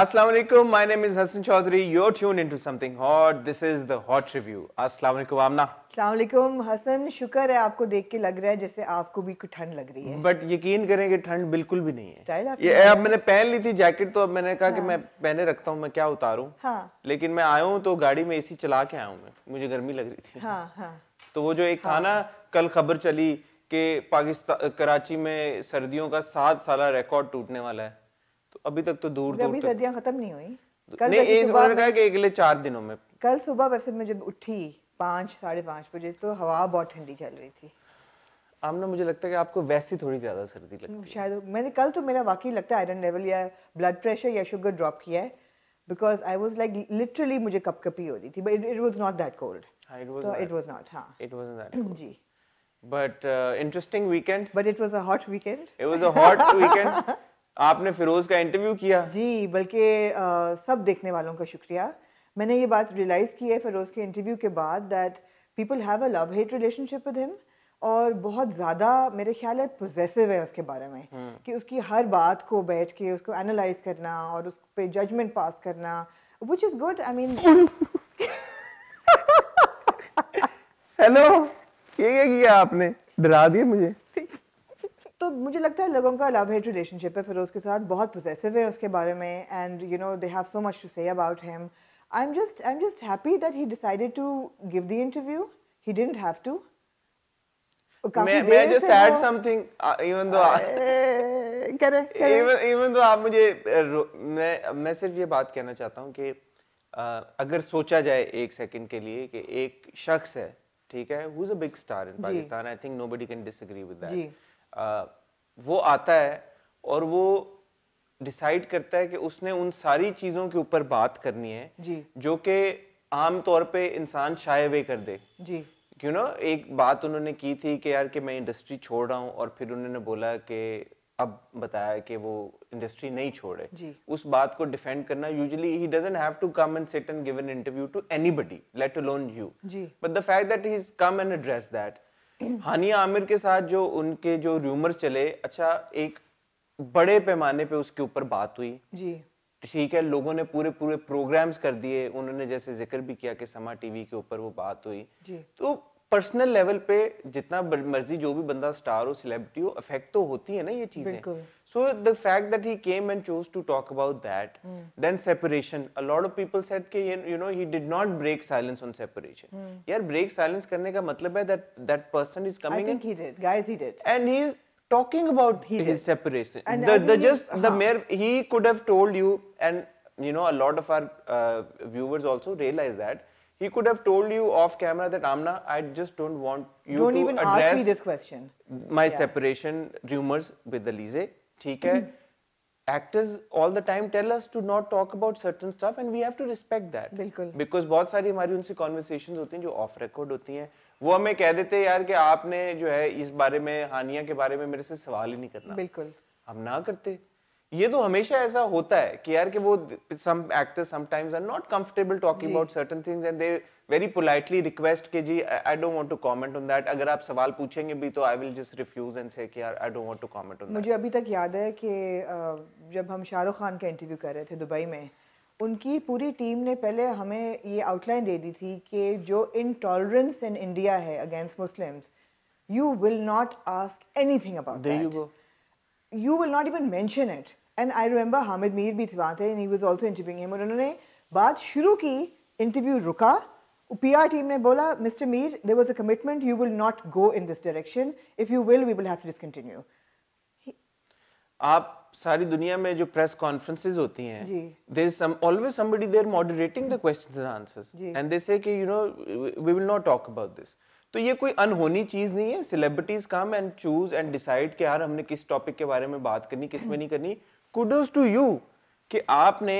Assalamu alaikum. Name name is Hassan Chaudhary. You're tuned into something hot this is the hot review अस्सलाम वालेकुम आमना अस्सलाम वालेकुम हसन शुक्र है आपको देख के लग रहा है जैसे आपको भी कुछ ठंड लग रही है बट यकीन करें कि ठंड बिल्कुल भी नहीं है ये अब मैंने पहन ली थी जैकेट तो अब मैंने कहा हाँ। कि मैं पहने रखता हूँ मैं क्या उतारूं हां लेकिन मैं आया हूं तो गाड़ी में एसी चला के आया हूं मैं मुझे गर्मी लग रही थी हां हां तो वो जो एक था ना कल खबर चली कि पाकिस्तान कराची में सर्दियों का सात साल रिकॉर्ड टूटने वाला है तो अभी तक तो दूर दूर अभी सर्दियां खत्म नहीं हुई नहीं उन्होंने कहा कि अगले चार दिनों में कल सुबह वैसे मैं जब उठी पाँच साढ़े पाँच बजे तो हवा बहुत ठंडी चल रही थी आमना मुझे लगता है कि आपको वैसी थोड़ी ज़्यादा सर्दी लगती है शायद मैंने कल तो मेरा वाकई लगता है आयरन लेवल या ब्लड प्रेशर या शुगर ड्रॉप किया है because I was like literally मुझे कपकपी हो रही थी but it was not that cold it was not हाँ इट वॉज नॉट जी But uh, interesting weekend. But it was a hot weekend. It was a hot weekend. आपने फिरोज का interview किया जी बल्कि सब देखने वालों का शुक्रिया मैंने ये बात रियलाइज़ की है फिरोज के इंटरव्यू के बाद that people have a love hate relationship with him और बहुत ज़्यादा मेरे ख्याल है पोजेसिव है उसके बारे में हम्म। कि उसकी हर बात को बैठ के उसको एनालाइज करना और उस पर जजमेंट पास करना which is good I mean hello ये क्या किया आपने डरा दिया मुझे तो मुझे लगता है लोगों का लव हेट रिलेशनशिप है फिरोज़ के साथ बहुत पोजेसिव है उसके बारे में and you know they have so much to say about him I am just I am just happy that he decided to give the interview he didn't have to may, may I just add something? Uh, करे, करे. even even though आप मुझे मैं मैं सिर्फ ये बात कहना चाहता हूँ कि अगर सोचा जाए एक सेकंड के लिए कि एक शख्स है ठीक है who is a big star in Pakistan I think nobody can disagree with that वो आता है और वो डिसाइड करता है कि उसने उन सारी चीज़ों के ऊपर बात करनी है जी। जो कि आम तौर पे इंसान शाये वे कर दे जी क्यों ना एक बात उन्होंने की थी कि यार कि मैं इंडस्ट्री छोड़ रहा हूँ और फिर उन्होंने बोला कि अब बताया कि वो इंडस्ट्री नहीं छोड़े उस बात को डिफेंड करना usually he doesn't have to come and sit and give an interview to anybody let alone you but the fact that he is come and address that Hania Aamir के साथ जो उनके जो रूमर चले अच्छा एक बड़े पैमाने पे उसके ऊपर बात हुई जी ठीक है लोगों ने पूरे पूरे प्रोग्राम्स कर दिए उन्होंने जैसे जिक्र भी किया कि समा टीवी के ऊपर वो बात हुई जी तो पर्सनल लेवल पे जितना मर्जी जो भी बंदा स्टार हो सेलिब्रिटी हो इफेक्ट तो होती है ना ये चीजें so the fact that he came and chose to talk about that then separation a lot of people said के you know he did not break silence on separation यार ब्रेक साइलेंस करने का मतलब है that that person is coming I think he did guys he did and he is talking about his separation the the just the mayor he could have told you and you know a lot of our viewers also realise that he could have told you off camera that Amna, I just don't want you don't to even address ask me this question. My yeah. separation rumors with the Lise. ठीक है. Actors all the time tell us to not talk about certain stuff and we have to respect that. बिल्कुल. Because बहुत सारी हमारी उनसे conversations होती हैं जो off record होती हैं. वो हमें कह देते हैं यार कि आपने जो है इस बारे में हानिया के बारे में मेरे से सवाल ही नहीं करना. बिल्कुल. हम ना करते. ये तो हमेशा ऐसा होता है कि यार कि वो some actors sometimes are not comfortable talking about certain things and they very politely request के जी I don't want to comment on that अगर आप सवाल पूछेंगे भी तो I will just refuse and say कि यार I don't want to comment on मुझे that. अभी तक याद है कि जब हम शाहरुख खान का इंटरव्यू कर रहे थे दुबई में उनकी पूरी टीम ने पहले हमें ये आउटलाइन दे दी थी कि जो इनटॉलरेंस इन इंडिया है against Muslims you will not ask anything about that you will not even mention it and I remember Hamid Mir भी वहाँ थे and he was also interviewing him और उन्होंने बात शुरू की इंटरव्यू रुका पी आर टीम ने बोला Mister Mir there was a commitment you will not go in this direction if you will we will have to discontinue आप सारी दुनिया में जो प्रेस कॉन्फ्रेंसेज होती हैं there is some always somebody there moderating the questions and answers and they say कि you know we will not talk about this तो ये कोई अनहोनी चीज़ नहीं है celebrities come and choose and decide कि यार हमने किस टॉपिक के बारे में बात करनी किस में नहीं करनी कुडोज टू यू कि आपने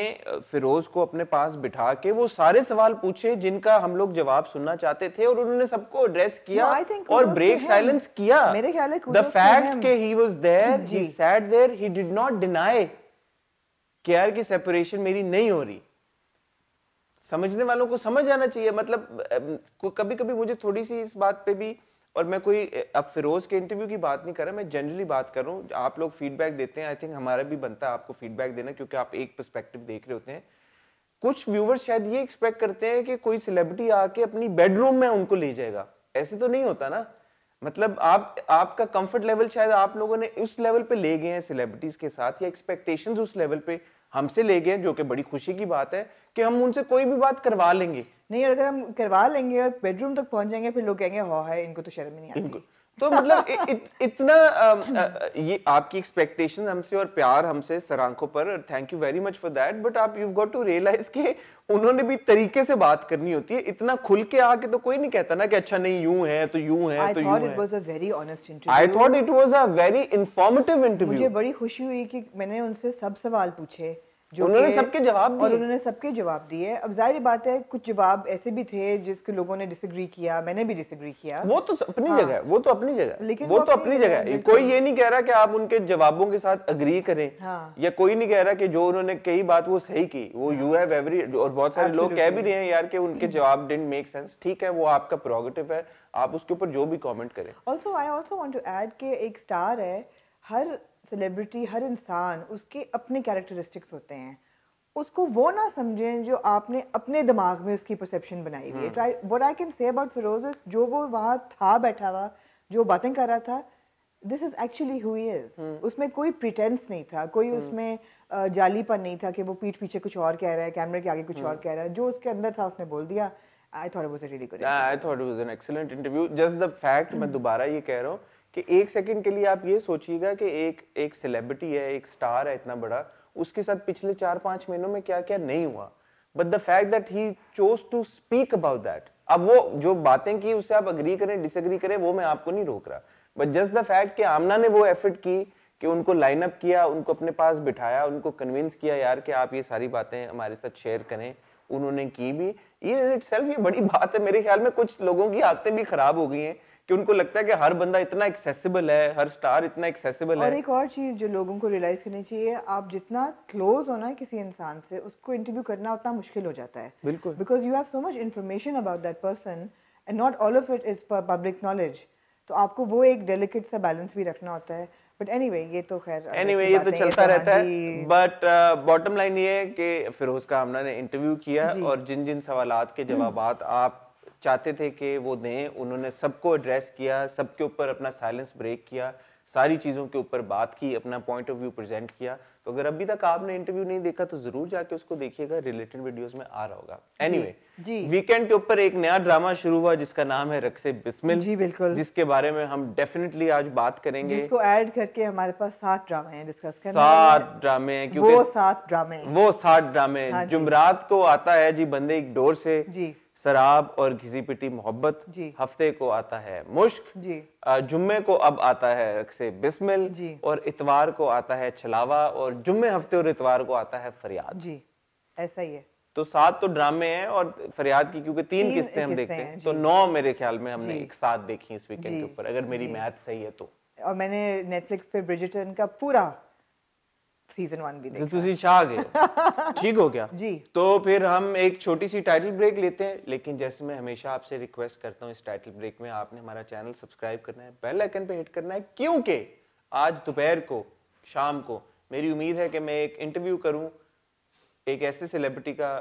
फिरोज को अपने पास बिठा के वो सारे सवाल पूछे जिनका हम लोग जवाब सुनना चाहते थे और उन्होंने सबको एड्रेस किया no, और ब्रेक साइलेंस किया मेरे ख्याल द फैक्ट के he was there he sat there he did not deny केयर की सेपरेशन मेरी नहीं हो रही समझने वालों को समझ आना चाहिए मतलब कभी कभी मुझे थोड़ी सी इस बात पे भी और मैं कोई अब फिरोज़ के इंटरव्यू की बात नहीं कर रहा मैं जनरली बात कर रहा हूँ आप लोग फीडबैक देते हैं आई थिंक हमारा भी बनता है आपको फीडबैक देना क्योंकि आप एक पर्सपेक्टिव देख रहे होते हैं कुछ व्यूवर शायद ये एक्सपेक्ट करते हैं कि कोई सेलिब्रिटी आके अपनी बेडरूम में उनको ले जाएगा ऐसे तो नहीं होता ना मतलब आप आपका कंफर्ट लेवल शायद आप लोगों ने उस लेवल पे ले गए हैं सेलिब्रिटीज के साथ या एक्सपेक्टेशंस उस लेवल पे हमसे ले गए जो कि बड़ी खुशी की बात है कि हम उनसे कोई भी बात करवा लेंगे नहीं अगर हम करवा लेंगे और बेडरूम तक पहुंच जाएंगे फिर लोग कहेंगे हो है इनको तो शर्म नहीं आती तो मतलब इ, इत, इतना आ, आ, ये आपकी एक्सपेक्टेशन हमसे और प्यार हमसे सरांखों पर thank you very much for that but आप यू गॉट टू रियलाइज के उन्होंने भी तरीके से बात करनी होती है इतना खुल के आके तो कोई नहीं कहता ना कि अच्छा नहीं यूं है तो यूं है I तो यूं है I thought it was a very informative interview मुझे बड़ी खुशी हुई कि मैंने उनसे सब सवाल पूछे उन्होंने सबके जवाब दिए और उन्होंने सबके जवाब दिए अब जाहिर बात है कुछ जवाब ऐसे भी थे जिसके लोगों ने डिसएग्री किया मैंने भी डिसएग्री किया वो तो अपनी हाँ। जगह वो तो अपनी जगह लेकिन हाँ। वो, तो अपनी जगह है तो कोई ये नहीं कह रहा कि आप उनके जवाबों के साथ अग्री करें हाँ। या कोई नहीं कह रहा कि जो उन्होंने कही बात वो सही की वो यू हैव एवरी और बहुत सारे लोग कह भी रहे हैं यार कि उनके जवाब डिडंट मेक सेंस ठीक है वो आपका प्रोगेटिव है आप उसके ऊपर जो भी कमेंट करें also I also want to add कि एक स्टार है हर सेलिब्रिटी हर इंसान उसके अपने कैरेक्टरिस्टिक्स होते हैं उसको वो ना समझें जो आपने अपने दिमाग में उसकी परसेप्शन बनाई हुई है what I can say about Firoz जो वो वहाँ था बैठा हुआ जो बातें कर रहा था this is actually who he is उसमें कोई प्रिटेंस नहीं था कोई hmm. उसमें जालीपन नहीं था कि वो पीठ पीछे कुछ और कह रहा है कैमरे के आगे कुछ hmm. और कह रहा है जो उसके अंदर था उसने बोल दिया I thought it was a really good I thought it was an excellent interview just the fact मैं दोबारा ये कह रहा हूँ कि एक सेकंड के लिए आप ये सोचिएगा कि एक एक सेलिब्रिटी है एक स्टार है इतना बड़ा उसके साथ पिछले चार पांच महीनों में क्या क्या नहीं हुआ but the fact that he chose to speak about that अब वो जो बातें की उससे आप अग्री करें डिसएग्री करें वो मैं आपको नहीं रोक रहा बट जस्ट द फैक्ट कि आमना ने वो एफर्ट की कि उनको अप किया उनको अपने पास बिठाया उनको कन्विंस किया यार कि आप ये सारी बातें हमारे साथ शेयर करें उन्होंने की भी ये इट ये बड़ी बात है मेरे ख्याल में कुछ लोगों की आदतें भी खराब हो गई हैं कि उनको लगता है कि हर बंदा इतना एक्सेसिबल है हर स्टार इतना एक्सेसिबल है और एक और चीज़ जो लोगों को रियलाइज करनी चाहिए आप जितना क्लोज होना है किसी इंसान से उसको इंटरव्यू करना उतना मुश्किल हो जाता है बिल्कुल because you have so much information about that person and not all of it is public knowledge तो आपको वो एक डेलिकेट सा बैलेंस भी रखना होता है बट एनीवे anyway, ये तो खैर एनीवे anyway, ये तो चलता रहता है बट बॉटम लाइन ये है कि फिरोज का हमने इंटरव्यू किया और जिन जिन सवाल के हम्म। जवाब आप चाहते थे कि वो दें उन्होंने सबको एड्रेस किया सबके ऊपर अपना साइलेंस ब्रेक किया सारी चीज़ों के ऊपर बात की अपना पॉइंट ऑफ व्यू प्रेजेंट किया तो अगर अभी तक आपने इंटरव्यू नहीं देखा तो जरूर जाके उसको देखिएगा रिलेटेड वीडियोस में आ रहा होगा एनीवे anyway, वीकेंड के ऊपर एक नया ड्रामा शुरू हुआ जिसका नाम है रक्से बिस्मिल जी बिल्कुल जिसके बारे में हम डेफिनेटली आज बात करेंगे इसको ऐड करके हमारे पास सात ड्रामे हैं डिस्कस करने सात ड्रामे हैं क्योंकि वो सात ड्रामे वो सात ड्रामे जुमरात को आता है जी बंदे एक डोर से जी शराब और घिसी पिटी मोहब्बत हफ्ते को आता है मुश्क जुम्मे को अब आता है रक्से बिस्मिल और इतवार को आता है छलावा और जुम्मे हफ्ते और इतवार को आता है फरियाद जी ऐसा ही है तो सात तो ड्रामे हैं और फरियाद की क्योंकि तीन, तीन किस्तें हम देखते हैं, हैं तो नौ मेरे ख्याल में हमने एक साथ देखी इस वीकेंड के ऊपर अगर मेरी मैथ सही है तो और मैंने नेटफ्लिक्स पे ब्रिजिटन का पूरा सीजन वन भी तो देखा तुसी छा गए ठीक हो गया जी तो फिर हम एक छोटी सी टाइटल ब्रेक लेते हैं लेकिन जैसे मैं हमेशा आपसे रिक्वेस्ट करता हूँ इस टाइटल ब्रेक में आपने हमारा चैनल सब्सक्राइब करना है बेल आइकन पे हिट करना है क्योंकि आज दोपहर को शाम को मेरी उम्मीद है कि मैं एक इंटरव्यू करूं एक ऐसे सेलिब्रिटी का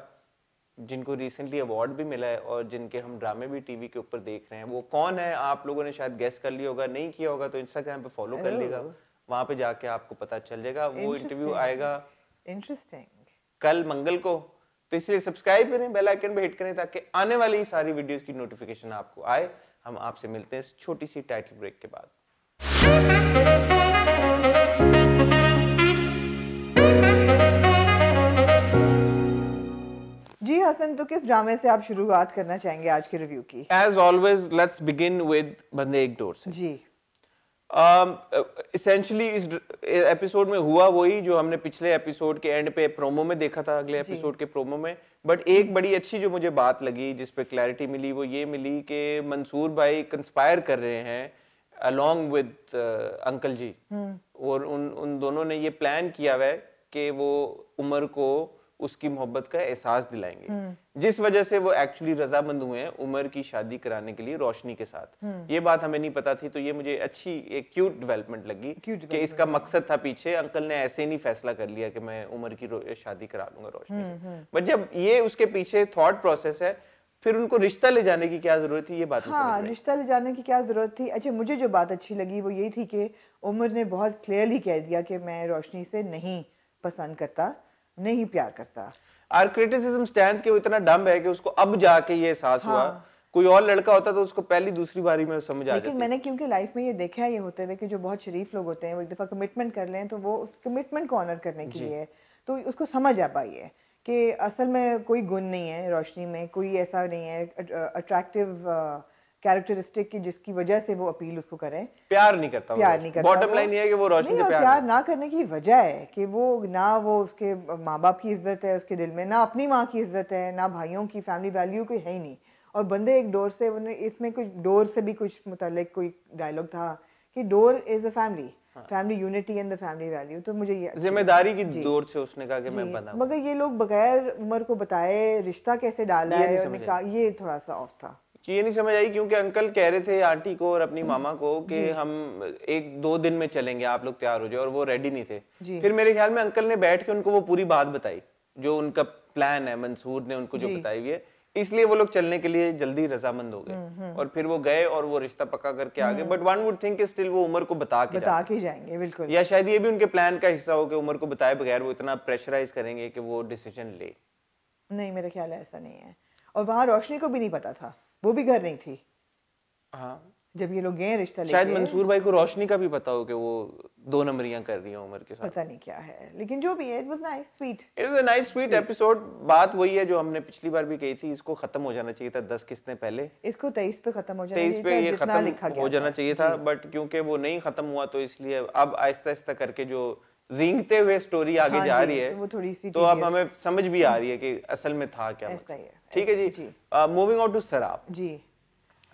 जिनको रिसेंटली अवार्ड भी मिला है और जिनके हम ड्रामे भी टीवी के ऊपर देख रहे हैं वो कौन है आप लोगों ने शायद गेस कर लिया होगा नहीं किया होगा तो इंस्टाग्राम पे फॉलो कर लेगा वहां पे जाके आपको पता चल जाएगा वो इंटरव्यू आएगा इंटरेस्टिंग कल मंगल को तो इसलिए सब्सक्राइब करें बेल आइकन पे हिट करें ताकि आने वाली सारी वीडियोस की नोटिफिकेशन आपको आए हम आपसे मिलते हैं इस छोटी सी टाइटल ब्रेक के बाद जी हसन तो किस ड्रामे से आप शुरुआत करना चाहेंगे आज के रिव्यू की as always let's begin with Bandhay Aik Dour Se जी इसेंशली um, इस एपिसोड में हुआ वही जो हमने पिछले एपिसोड के एंड पे प्रोमो में देखा था अगले एपिसोड के प्रोमो में बट एक बड़ी अच्छी जो मुझे बात लगी जिस पे क्लैरिटी मिली वो ये मिली कि मंसूर भाई कंस्पायर कर रहे हैं along with uh, uncle ji hmm. और उन उन दोनों ने ये प्लान किया हुआ है कि वो उमर को उसकी मोहब्बत का एहसास दिलाएंगे हम्म। जिस वजह से वो एक्चुअली रजामंद हुए हैं उमर की शादी कराने के लिए रोशनी के साथ हम्म। ये बात हमें नहीं पता थी तो ये मुझे अच्छी एक क्यूट डेवलपमेंट लगी कि इसका मकसद था पीछे अंकल ने ऐसे नहीं फैसला कर लिया कि मैं उमर की शादी करा लूंगा रोशनी हम्म, से बट जब ये उसके पीछे थॉट प्रोसेस है फिर उनको रिश्ता ले जाने की क्या जरूरत थी ये बात हाँ रिश्ता ले जाने की क्या जरूरत थी अच्छा मुझे जो बात अच्छी लगी वो यही थी कि उमर ने बहुत क्लियरली कह दिया कि मैं रोशनी से नहीं पसंद करता नहीं प्यार करता आर क्रिटिसिज्म स्टैंड्स कि वो इतना डम्ब है कि उसको अब जाके ये एहसास हाँ। हुआ कोई और लड़का होता तो उसको पहली दूसरी बारी में समझ आ जाती मैंने क्योंकि लाइफ में ये देखा है ये होते हुए कि जो बहुत शरीफ लोग होते हैं वो एक दफ़ा कमिटमेंट कर लें तो वो उस कमिटमेंट को ऑनर करने के लिए तो उसको समझ आ पाई है कि असल में कोई गुण नहीं है रोशनी में कोई ऐसा नहीं है अट्रैक्टिव कैरेक्टरिस्टिक की जिसकी वजह से वो अपील उसको करें प्यार नहीं करता प्यार नहीं करता बॉटम लाइन ये है कि वो रोशनी से प्यार, प्यार ना करने की वजह है कि वो ना वो उसके माँ बाप की इज्जत है उसके दिल में ना अपनी माँ की इज्जत है ना भाइयों की फैमिली वैल्यू कोई है ही नहीं और बंदे एक डोर से उन्हें इसमें कुछ डोर से भी कुछ मुतल कोई डायलॉग था कि Dour is a family family unity and the family value तो मुझे ये जिम्मेदारी की दौर से उसने कहा कि मैं बना मगर ये लोग बगैर उम्र को बताए रिश्ता कैसे डाला है ये थोड़ा सा ऑफ था ये नहीं समझ आई क्योंकि अंकल कह रहे थे आंटी को और अपनी मामा को कि हम एक दो दिन में चलेंगे आप लोग तैयार हो जाओ और वो रेडी नहीं थे फिर मेरे ख्याल में अंकल ने बैठ के उनको वो पूरी बात बताई जो उनका प्लान है मंसूर ने उनको जो बताई हुई है इसलिए वो लोग चलने के लिए जल्दी रजामंद हो गए हम्म, हम्म। और फिर वो गए और वो रिश्ता पक्का करके आ गए but one would think still वो उम्र को बता के बता के जाएंगे बिल्कुल या शायद ये भी उनके प्लान का हिस्सा हो कि उमर को बताए बगैर वो इतना प्रेशराइज करेंगे कि वो डिसीजन ले नहीं मेरे ख्याल ऐसा नहीं है और वहाँ रोशनी को भी नहीं पता था वो भी घर नहीं थी हाँ जब ये लोग गए रिश्ता शायद मंसूर भाई को रोशनी का भी पता हो कि वो दो नंबरियां कर रही हैं उमर के साथ पता नहीं क्या है लेकिन जो भी है it was nice sweet it was a nice sweet episode बात वही है जो हमने पिछली बार भी कही थी इसको खत्म हो जाना चाहिए था दस किस्तें पहले इसको तेईस पे खत्म हो जाना चाहिए तेईस पे ये खत्म हो जाना चाहिए था बट क्योंकि वो नहीं खत्म हुआ तो इसलिए अब आहिस्ता आहिस्ता करके जो रेंगते हुए स्टोरी आगे हाँ जा रही है वो थोड़ी सी तो अब हमें समझ भी आ रही है कि असल में था क्या मकसद ठीक है जी मूविंग ऑन टू सराब जी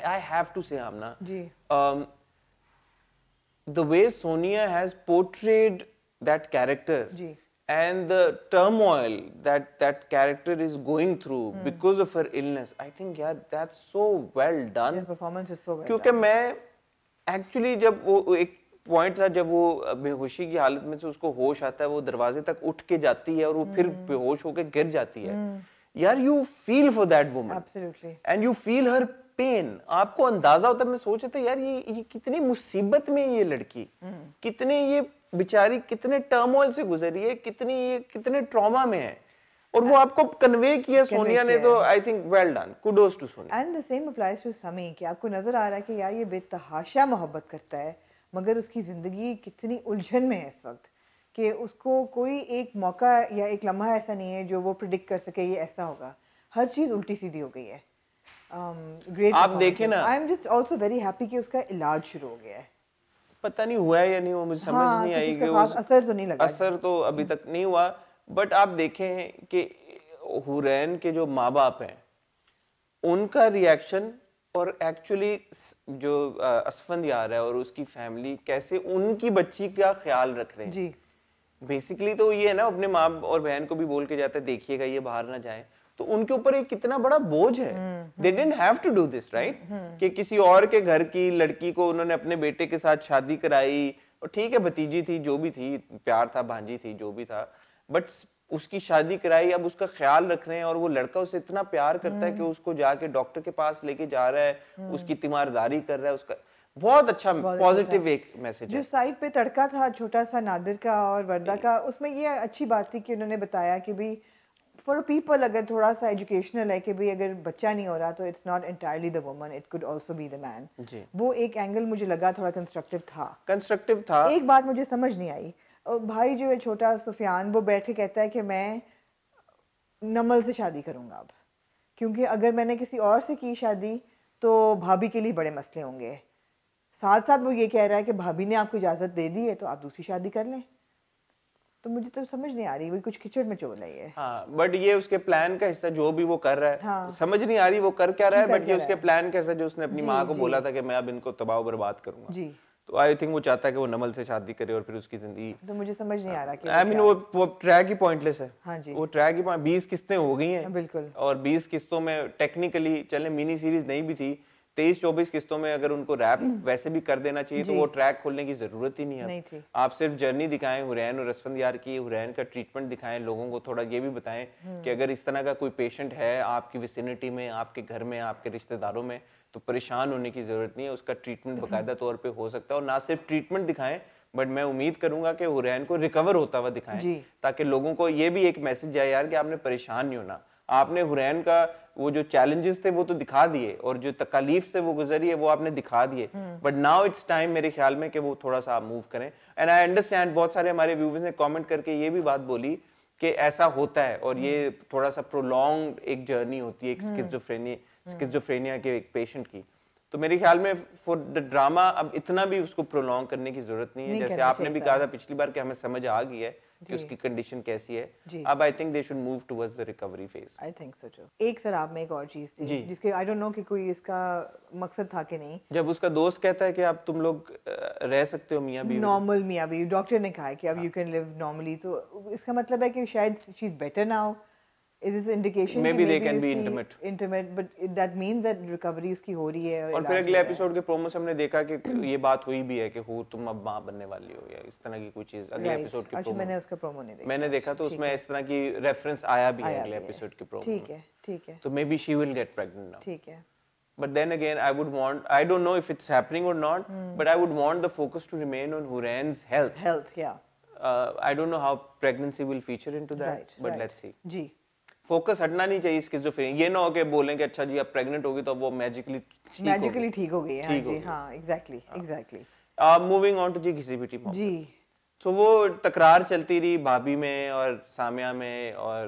आई have to say Amna ji the way Sonia has portrayed that character जी and the turmoil that that character is going through hmm. because of her illness i think yeah that's so well done yeah, performance is so well kyunki main actually jab wo ek point था जब वो बेहोशी की हालत में से उसको होश आता है वो दरवाजे तक उठ के जाती है और वो mm. फिर हम्म। बेहोश होकर गिर जाती है mm. यार you feel for that woman and you feel her pain आपको अंदाजा होता है मैं सोच रहा था यार ये ये कितनी मुसीबत में ये लड़की mm. कितने ये बेचारी कितने टर्मोल से गुजरी है कितनी ये कितने ट्रॉमा में है और वो आपको कन्वे किया सोनिया ने तो I think well done kudos to Sonia and the same applies to Sami कि आपको नजर आ रहा है कि यार ये बेतहाशा मोहब्बत करता है मगर उसकी ज़िंदगी कितनी उलझन में है इस वक्त कि उसको कोई एक मौका या एक लम्हा ऐसा नहीं है जो वो प्रिडिक्ट कर सके ये ऐसा होगा हर चीज़ उल्टी सीधी हो गई है ग्रेट um, आप देखें ना I am just also very happy कि उसका इलाज शुरू हो गया है पता नहीं हुआ है या नहीं हुआ मुझे समझ हाँ, नहीं आई कि उस असर तो नहीं लगा असर तो अभी हम्म। तक नहीं हुआ बट आप देखें कि हुरैन के जो माँ बाप हैं उनका रिएक्शन और एक्चुअली जो असफंद यार है और उसकी फैमिली कैसे उनकी बच्ची का ख्याल रख रहे हैं जी बेसिकली तो ये है ना अपने माँ और बहन को भी बोल के जाता है देखिएगा ये बाहर ना जाए तो उनके ऊपर एक कितना बड़ा बोझ है they didn't have to do this right कि किसी और के घर की लड़की को उन्होंने अपने बेटे के साथ शादी कराई और ठीक है भतीजी थी जो भी थी प्यार था भांजी थी जो भी था बट उसकी शादी कराई अब उसका ख्याल रख रहे हैं और वो लड़का उसे इतना प्यार करता है कि हम्म। उसको जाके डॉक्टर के पास लेके जा रहा है हम्म। उसकी तीमारदारी कर रहा है उसका बहुत अच्छा पॉजिटिव अच्छा एक मैसेज जो साइड पे तड़का था छोटा सा नादिर का और वर्दा का उसमें ये अच्छी बात थी कि उन्होंने बताया कि भाई फॉर पीपल अगर थोड़ा सा एजुकेशनल है कि भाई अगर बच्चा नहीं हो रहा तो it's not entirely the woman it could also be the man वो एक एंगल मुझे लगा थोड़ा कंस्ट्रक्टिव था कंस्ट्रक्टिव था एक बात मुझे समझ नहीं आई भाई जो है छोटा सुफियान वो बैठ के कहता है कि मैं नमल से शादी करूँगा अब क्योंकि अगर मैंने किसी और से की शादी तो भाभी के लिए बड़े मसले होंगे साथ साथ वो ये कह रहा है कि भाभी ने आपको इजाज़त दे दी है तो आप दूसरी शादी कर लें तो मुझे तो समझ नहीं आ रही वही कुछ खिचड़ में चोल रही है हाँ बट ये उसके प्लान का हिस्सा जो भी वो कर रहा है हाँ, समझ नहीं आ रही वो कर क्या रहा है बट ये उसके प्लान का हिस्सा जो उसने अपनी माँ को बोला था कि मैं अब इनको तबाह बर्बाद करूंगा जी तो आई थिंक वो चाहता है कि वो नमल से शादी करे और फिर उसकी जिंदगी तो मुझे समझ नहीं आ रहा कि आई मीन वो वो ट्रैक ही पॉइंटलेस है हाँ जी वो ट्रैक ही बीस किस्तें हो गई हैं हाँ, बिल्कुल और बीस किस्तों में टेक्निकली चले मिनी सीरीज नहीं भी थी तेईस चौबीस किस्तों में अगर उनको रैप वैसे भी कर देना चाहिए तो वो ट्रैक खोलने की जरूरत ही नहीं है आप सिर्फ जर्नी दिखाएं हुरैन और रसफंद यार की हुरैन का ट्रीटमेंट दिखाएं लोगों को थोड़ा ये भी बताएं हम्म। कि अगर इस तरह का कोई पेशेंट है आपकी विसिनिटी में आपके घर में आपके रिश्तेदारों में तो परेशान होने की ज़रूरत नहीं है उसका ट्रीटमेंट हम्म। बाकायदा तौर पर हो सकता है और ना सिर्फ ट्रीटमेंट दिखाएं बट मैं उम्मीद करूंगा कि हुरैन को रिकवर होता हुआ दिखाएं ताकि लोगों को ये भी एक मैसेज जाए यार कि आपने परेशान नहीं होना आपने हुरैन का वो जो चैलेंजेस थे वो तो दिखा दिए और जो तकलीफ से वो गुजरी है वो आपने दिखा दिए बट नाउ इट्स टाइम मेरे ख्याल में कि वो थोड़ा सा आप मूव करें एंड आई अंडरस्टैंड बहुत सारे हमारे व्यूवर्स ने कमेंट करके ये भी बात बोली कि ऐसा होता है और ये हम्म। थोड़ा सा प्रोलॉन्ग एक जर्नी होती है एक स्किजोफ्रेनिया हम्म। हम्म। स्किजोफ्रेनिया के एक पेशेंट की तो मेरे ख्याल में फॉर द ड्रामा अब इतना भी उसको प्रोलॉन्ग करने की जरूरत नहीं है नहीं जैसे आपने भी कहा था पिछली बार कि हमें समझ आ गई है कि उसकी कंडीशन कैसी है अब I think they should move towards the recovery phase I think so टू एक सर आप में एक और चीज थी जिसके आई डोंट नो कि कोई इसका मकसद था कि नहीं जब उसका दोस्त कहता है कि आप तुम लोग रह सकते हो मियां बीवी नॉर्मल मियां बीवी डॉक्टर ने कहा है कि अब यू कैन लिव नॉर्मली तो इसका मतलब है कि शायद she is better now is this indication maybe they can be intimate intimate but that means that recovery उसकी हो रही है और फिर अगले एपिसोड के प्रोमो से हमने देखा कि ये बात हुई भी है कि हो तुम अब मां बनने वाली हो या इस तरह की कोई चीज अगले एपिसोड के प्रोमो मैंने उसका प्रोमो नहीं देखा मैंने देखा तो उसमें इस तरह की रेफरेंस आया भी है अगले एपिसोड के प्रोमो ठीक है ठीक है तो maybe she will get pregnant now ठीक है But then again, I would want, I don't know if it's happening or not, mm. but I would want the focus to remain on Huren's health. Health, yeah. Uh, I don't know how pregnancy will feature into that, right, but right. let's see. Gee. Focus हटना नहीं चाहिए इस schizophrenia ये ना हो के बोलें कि अच्छा जी आप प्रेग्नेंट होगी तो वो मैजिकली मैजिकली ठीक हो गई हाँ ठीक हो exactly exactly moving on to जी किसी भी टीम जी तो वो तकरार चलती रही भाभी में और सामिया में और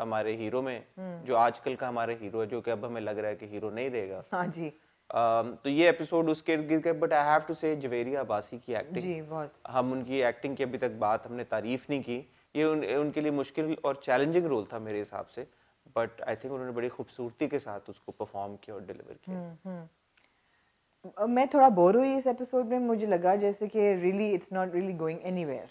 हमारे हीरो में हम्म। जो आजकल का हमारे हीरो है जो कि अब हमें लग रहा है कि हीरो नहीं रहेगा हाँ जी Um, तो ये एपिसोड उसके गिर गए बट आई हैव टू से जवेरिया बासी की एक्टिंग जी बहुत हम उनकी एक्टिंग की अभी तक बात हमने तारीफ नहीं की ये उन उनके लिए मुश्किल और चैलेंजिंग रोल था मेरे हिसाब से बट आई थिंक उन्होंने बड़ी खूबसूरती के साथ उसको परफॉर्म किया और डिलीवर किया हम्म, हम्म। मैं थोड़ा बोर हुई इस एपिसोड में मुझे लगा जैसे कि really it's not really going anywhere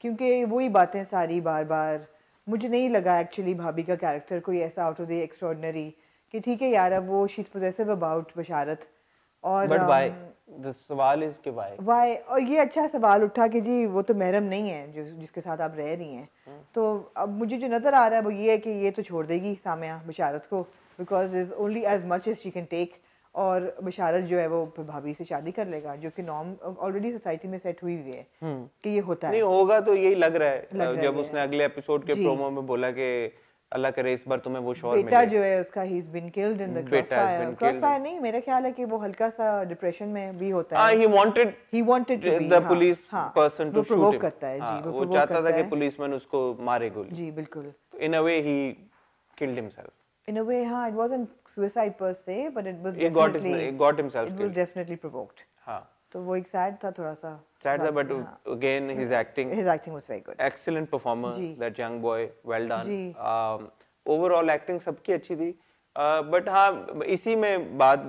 क्योंकि वही बातें सारी बार बार मुझे नहीं लगा एक्चुअली भाभी का कैरेक्टर कोई ऐसा आउट ऑफ द एक्स्ट्रॉडनरी कि ठीक है यार अब वो शीट पोजेसिव अबाउट बशारत और बट बाय द सवाल इज कि बाय बाय और ये अच्छा सवाल उठा कि जी वो तो महरम नहीं है जो जिसके साथ आप रह रही हैं hmm. तो अब मुझे जो नज़र आ रहा है वो ये है कि ये तो छोड़ देगी सामिया बशारत को because is only as much as she can take और बशारत जो है वो भाभी से शादी कर लेगा जो कि नॉर्म ऑलरेडी सोसाइटी में सेट हुई हुई है hmm. कि ये होता नहीं, है नहीं होगा तो यही लग रहा है लग जब रहा उसने है। अगले एपिसोड के प्रोमो में बोला कि अल्लाह करे इस बार तुम्हें वो शोर मिले बेटा जो है उसका he is been killed in the crossfire crossfire नहीं मेरा ख्याल है कि वो हल्का सा डिप्रेशन में भी होता हाँ, है he wanted he wanted to be the police person to shoot him करता है जी हाँ, वो चाहता था कि पुलिसमैन उसको मारे गोली जी बिल्कुल इन अ वे ही किल्ड हिमसेल्फ इन अ वे हां it wasn't suicide per se but it was he got himself it was definitely provoked हां तो वो एक सैड था थोड़ा सा sad but but yeah. again, his acting. His acting was very good. Excellent performer, जी. that young boy. Well done. Um, overall acting sabki achhi thi but Uh, हाँ इसी में बात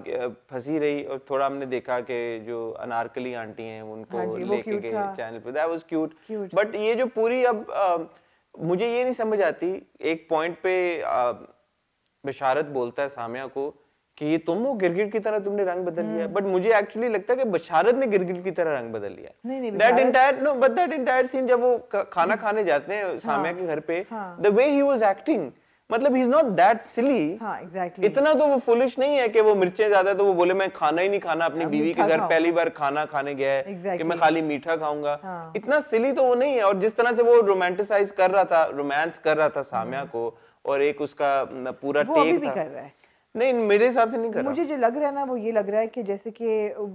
फंसी रही और थोड़ा हमने देखा कि जो अनारकली आंटी हैं उनको हाँ लेके गए चैनल पे दैट वाज क्यूट बट ये जो पूरी अब uh, मुझे ये नहीं समझ आती एक पॉइंट पे uh, बिशारत बोलता है सामिया को कि ये तुम हो गिरगिट की तरह तुमने रंग बदल लिया बट हम्म। मुझे एक्चुअली लगता है कि बशारत ने गिरगिट की तरह रंग बदल लिया that entire no but that entire scene जब वो खाना हम्म। खाने जाते हैं सामिया हाँ। के घर पे the way he was acting मतलब he is not that silly exactly इतना तो वो फुलिश नहीं है कि वो मिर्चें ज्यादा तो वो बोले मैं खाना ही नहीं खाना अपनी बीवी के घर पहली बार खाना खाने गया है exactly. कि मैं खाली मीठा खाऊंगा हाँ. इतना सिली तो वो नहीं है और जिस तरह से वो रोमांटिसाइज कर रहा था रोमांस कर रहा था साम्या हम्म। को और एक उसका पूरा टेक था नहीं मेरे हिसाब से नहीं कर मुझे जो लग रहा है ना वो ये लग रहा है कि जैसे कि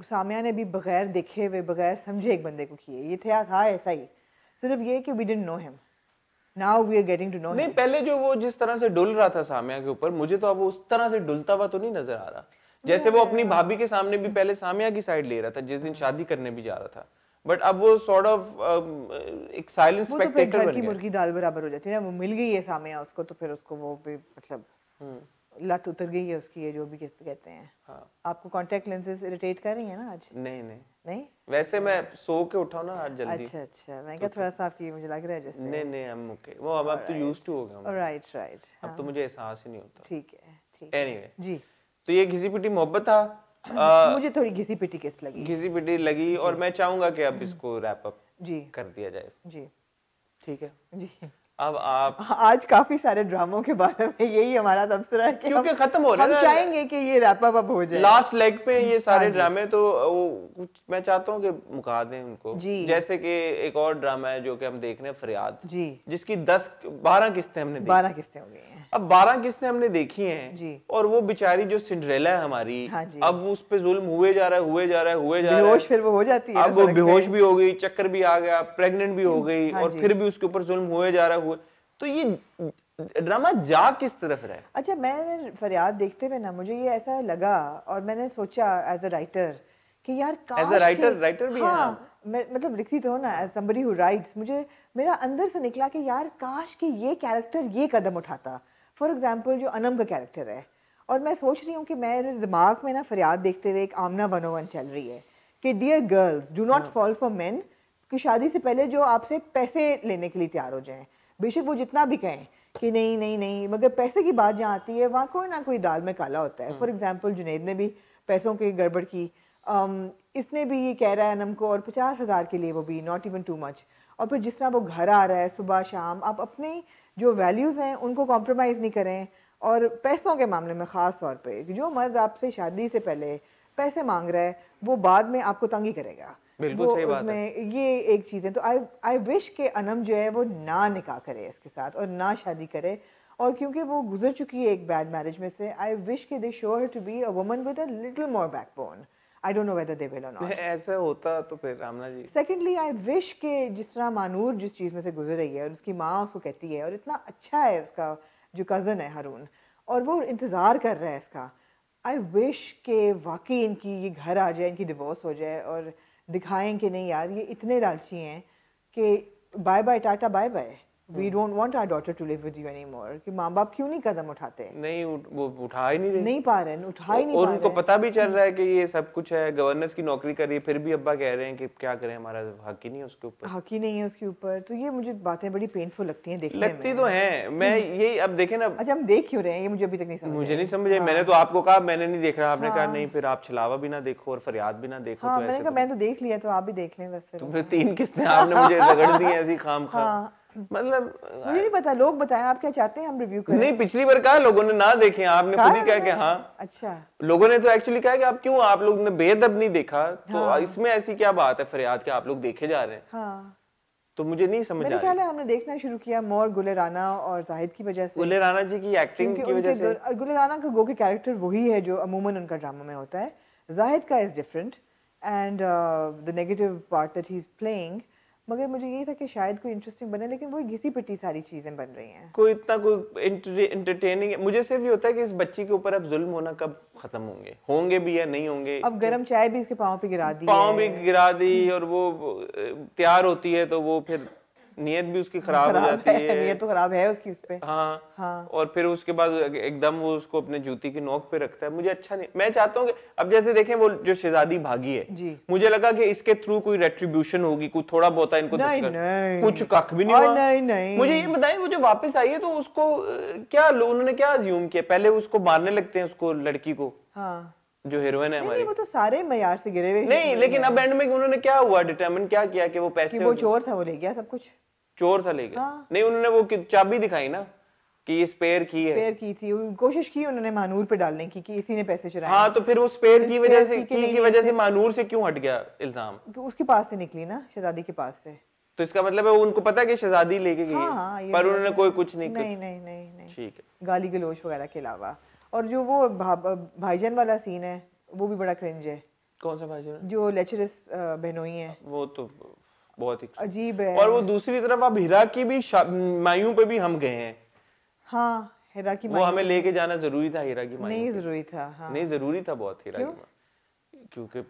सामिया ने भी बगैर देखे हुए बगैर समझे एक बंदे को किए ये थे था ऐसा ही सिर्फ ये कि we didn't know him now we are getting to know नहीं पहले जो वो जिस तरह से डुल रहा था सामिया के ऊपर मुझे तो अब उस तरह से डुलता हुआ तो नहीं नजर आ रहा जैसे वो अपनी भाभी के सामने भी पहले सामिया की साइड ले रहा था जिस दिन शादी करने भी जा रहा था बट अब वो sort of, uh, एक साइलेंट स्पेक्टेटर तो बन गया की मुर्गी दाल बराबर हो जाती है ना वो मिल गई है सामिया उसको तो फिर उसको वो भी मतलब हम्म। लत उतर गई है उसकी ये जो भी कहते हैं हाँ। आपको कांटेक्ट लेंसेज इरिटेट कर रही है ना आज नहीं नहीं नहीं वैसे मैं सो के उठा ना आज जल्दी अच्छा अच्छा मैं तो क्या तो थोड़ा सा आपकी मुझे लग रहा है जैसे नहीं नहीं आई एम ओके वो अब आप तो यूज्ड टू हो गया राइट राइट अब तो हाँ। मुझे एहसास ही नहीं होता ठीक है ठीक है एनीवे जी तो ये घिसी पिटी मोहब्बत था मुझे थोड़ी घिसी पिटी किस लगी घिसी पिटी लगी और मैं चाहूंगा कि अब इसको रैप अप जी कर दिया जाए जी ठीक है जी अब आप आज काफी सारे ड्रामों के बारे में यही हमारा तबसरा है कि क्योंकि खत्म हो रहा है हम चाहेंगे कि ये रैप अप हो जाए लास्ट लेग पे ये हाँ सारे ड्रामे तो वो कुछ मैं चाहता हूँ कि मुका दें उनको जी जैसे कि एक और ड्रामा है जो कि हम देख रहे हैं फरियाद जी जिसकी दस बारह किस्तें हमने बारह किस्तें हो गई हैं अब बारह किस्तें हमने देखी हैं और वो बेचारी जो सिंड्रेला है हमारी हाँ अब उस पर जुल्म हुए जा रहा है हुए जा रहा है हुए जा रहा है फिर वो हो जाती है अब वो बेहोश भी हो गई चक्कर भी आ गया प्रेगनेंट भी हो हाँ गई और फिर भी उसके ऊपर जुल्म हुए जा रहा है तो ये ड्रामा जा किस तरफ रहा है अच्छा मैंने फरियाद देखते हुए ना मुझे ये ऐसा लगा और मैंने सोचा एज अ राइटर कि यार एज अ राइटर राइटर भी हाँ, है मैं मतलब लिखती तो हूँ ना एज समबडी हु राइट्स मुझे मेरा अंदर से निकला कि यार काश कि ये कैरेक्टर ये कदम उठाता फॉर एग्जाम्पल जो अनम का कैरेक्टर है और मैं सोच रही हूँ कि मेरे दिमाग में ना फरियाद देखते हुए एक आमना वन बनोवन चल रही है कि dear girls do not fall for man कि शादी से पहले जो आपसे पैसे लेने के लिए तैयार हो जाएं बेशक वो जितना भी कहें कि नहीं नहीं नहीं मगर पैसे की बात जहाँ आती है वहाँ कोई ना कोई दाल में काला होता है फॉर एग्जाम्पल हम्म। जुनेद ने भी पैसों की गड़बड़ की um, इसने भी ये कह रहा है अनम को और पचास हज़ार के लिए वो भी नॉट इवन टू मच और फिर जिस तरह वो घर आ रहा है सुबह शाम आप अपने जो वैल्यूज़ हैं उनको कॉम्प्रोमाइज़ नहीं करें और पैसों के मामले में ख़ास तौर पर जो मर्द आपसे शादी से पहले पैसे मांग रहा है वो बाद में आपको तंगी करेगा बिल्कुल सही बात है ये एक चीज़ है तो आई आई विश के अनम जो है वो ना निकाह करे इसके साथ और ना शादी करे और क्योंकि वो गुजर चुकी है एक बैड मैरिज में से आई विश के they show her to be a woman with a little more backbone I don't know whether they will और नॉट ऐसा होता तो फिर रामना जी सेकंडली आई विश के जिस तरह मानूर जिस चीज़ में से गुजर रही है और उसकी माँ उसको कहती है और इतना अच्छा है उसका जो कज़न है हारून और वो इंतज़ार कर रहा है इसका आई विश के वाकई इनकी ये घर आ जाए इनकी डिवोर्स हो जाए और दिखाएं कि नहीं यार ये इतने लालची हैं कि bye bye tata bye bye we don't want our daughter to live with you anymore कि माँ बाप क्यों नहीं कदम उठाते नहीं वो उठा ही नहीं रहे नहीं पा रहे उठा ही नहीं और उनको पता भी चल रहा है कि ये सब कुछ है गवर्नेंस की नौकरी कर रही है फिर भी अब्बा कह रहे हैं कि क्या करें हमारा हक ही नहीं है उसके ऊपर हक ही नहीं है उसके ऊपर तो ये मुझे बातें बड़ी पेनफुल लगती हैं देखने लगती तो है मैं हम्म। यही अब देखे ना अच्छा हम देख क्यों रहे हैं ये मुझे अभी तक नहीं समझ मुझे नहीं समझ आई हाँ। मैंने तो आपको कहा मैंने नहीं देख रहा आपने कहा हाँ। नहीं फिर आप छलावा भी ना देखो और फरियाद भी ना देखो हाँ, तो मैंने कहा तो मैं तो देख लिया तो आप भी देख लें बस तो तीन किस्तें आपने मुझे रगड़ दी ऐसी खाम खा मतलब मुझे नहीं पता लोग बताएं आप क्या चाहते हैं हम रिव्यू करें नहीं पिछली बार कहा लोगों ने ना देखे आपने खुद ही कहा कि हाँ अच्छा लोगों ने तो एक्चुअली कहा कि आप क्यों आप लोग ने बेदब नहीं देखा तो हाँ। तो इसमें ऐसी क्या बात है फरियाद के आप लोग देखे जा रहे हैं हाँ। तो मुझे नहीं समझ मेरे ख्याल है हमने देखना शुरू किया मोर गुले राना और जाहिद की वजह से गुले राना जी की एक्टिंग की वजह से गुले राना का गो के कैरेक्टर वही है जो अमूमन उनका ड्रामा में होता है जाहिद का is different and the negative part that he is playing मगर मुझे यही था कि शायद कोई इंटरेस्टिंग बने लेकिन वो घिसी पिटी सारी चीज़ें बन रही हैं कोई इतना कोई इंटरटेनिंग मुझे सिर्फ ये होता है कि इस बच्ची के ऊपर अब जुल्म होना कब खत्म होंगे होंगे भी या नहीं होंगे अब गर्म चाय भी इसके पाँव पे गिरा दी पाँव भी गिरा दी और वो तैयार होती है तो वो फिर नीयत भी उसकी खराब हो जाती है, है। नीयत तो खराब है उसकी उस पे हाँ, हाँ और फिर उसके बाद एकदम वो उसको अपने जूती की नोक पे रखता है मुझे अच्छा नहीं मैं चाहता हूँ अब जैसे देखें वो जो शहजादी भागी है मुझे लगा कि इसके थ्रू कोई रेट्रीब्यूशन होगी कुछ थोड़ा बहुत इनको कुछ कख भी नहीं हुआ नहीं, नहीं मुझे ये बताए वो जो वापस आई है तो उसको क्या उन्होंने क्या अज्यूम किया पहले उसको मारने लगते हैं उसको लड़की को हाँ। जो हीरोइन है हमारी वो तो सारे मयार से गिरे हुए नहीं लेकिन अब एंड में उन्होंने क्या हुआ डिटरमिन क्या किया कि वो पैसे कि वो चोर था वो ले गया सब कुछ चोर था लेके हाँ। नहीं उन्होंने वो चाबी दिखाई ना कि ये स्पेयर की है स्पेयर की थी कोशिश की उन्होंने मानूर पे डालने की कि इसी ने पैसे चुराए हाँ तो फिर वो स्पेयर की वजह से की, की वजह से मानूर से क्यों हट गया इल्जाम उसके पास से निकली ना शहजादी के पास से तो इसका मतलब है उनको पता है कि शहजादी लेके गई हाँ, हाँ, पर उन्होंने कोई कुछ नहीं नहीं नहीं नहीं नहीं ठीक है गाली गलोच वगैरह के अलावा और जो वो भाईजान वाला सीन है वो भी बड़ा क्रिंज है कौन सा भाईजान जो लेक्चरस बहनोई है वो तो बहुत ही अच्छा। अजीब है और वो दूसरी तरफ आप हिरा की भी मायू पे भी हम गए हैं हाँ हिरा की वो हमें लेके जाना जरूरी था हिरा की नहीं जरूरी था हाँ। नहीं जरूरी था बहुत हिरा की क्योंकि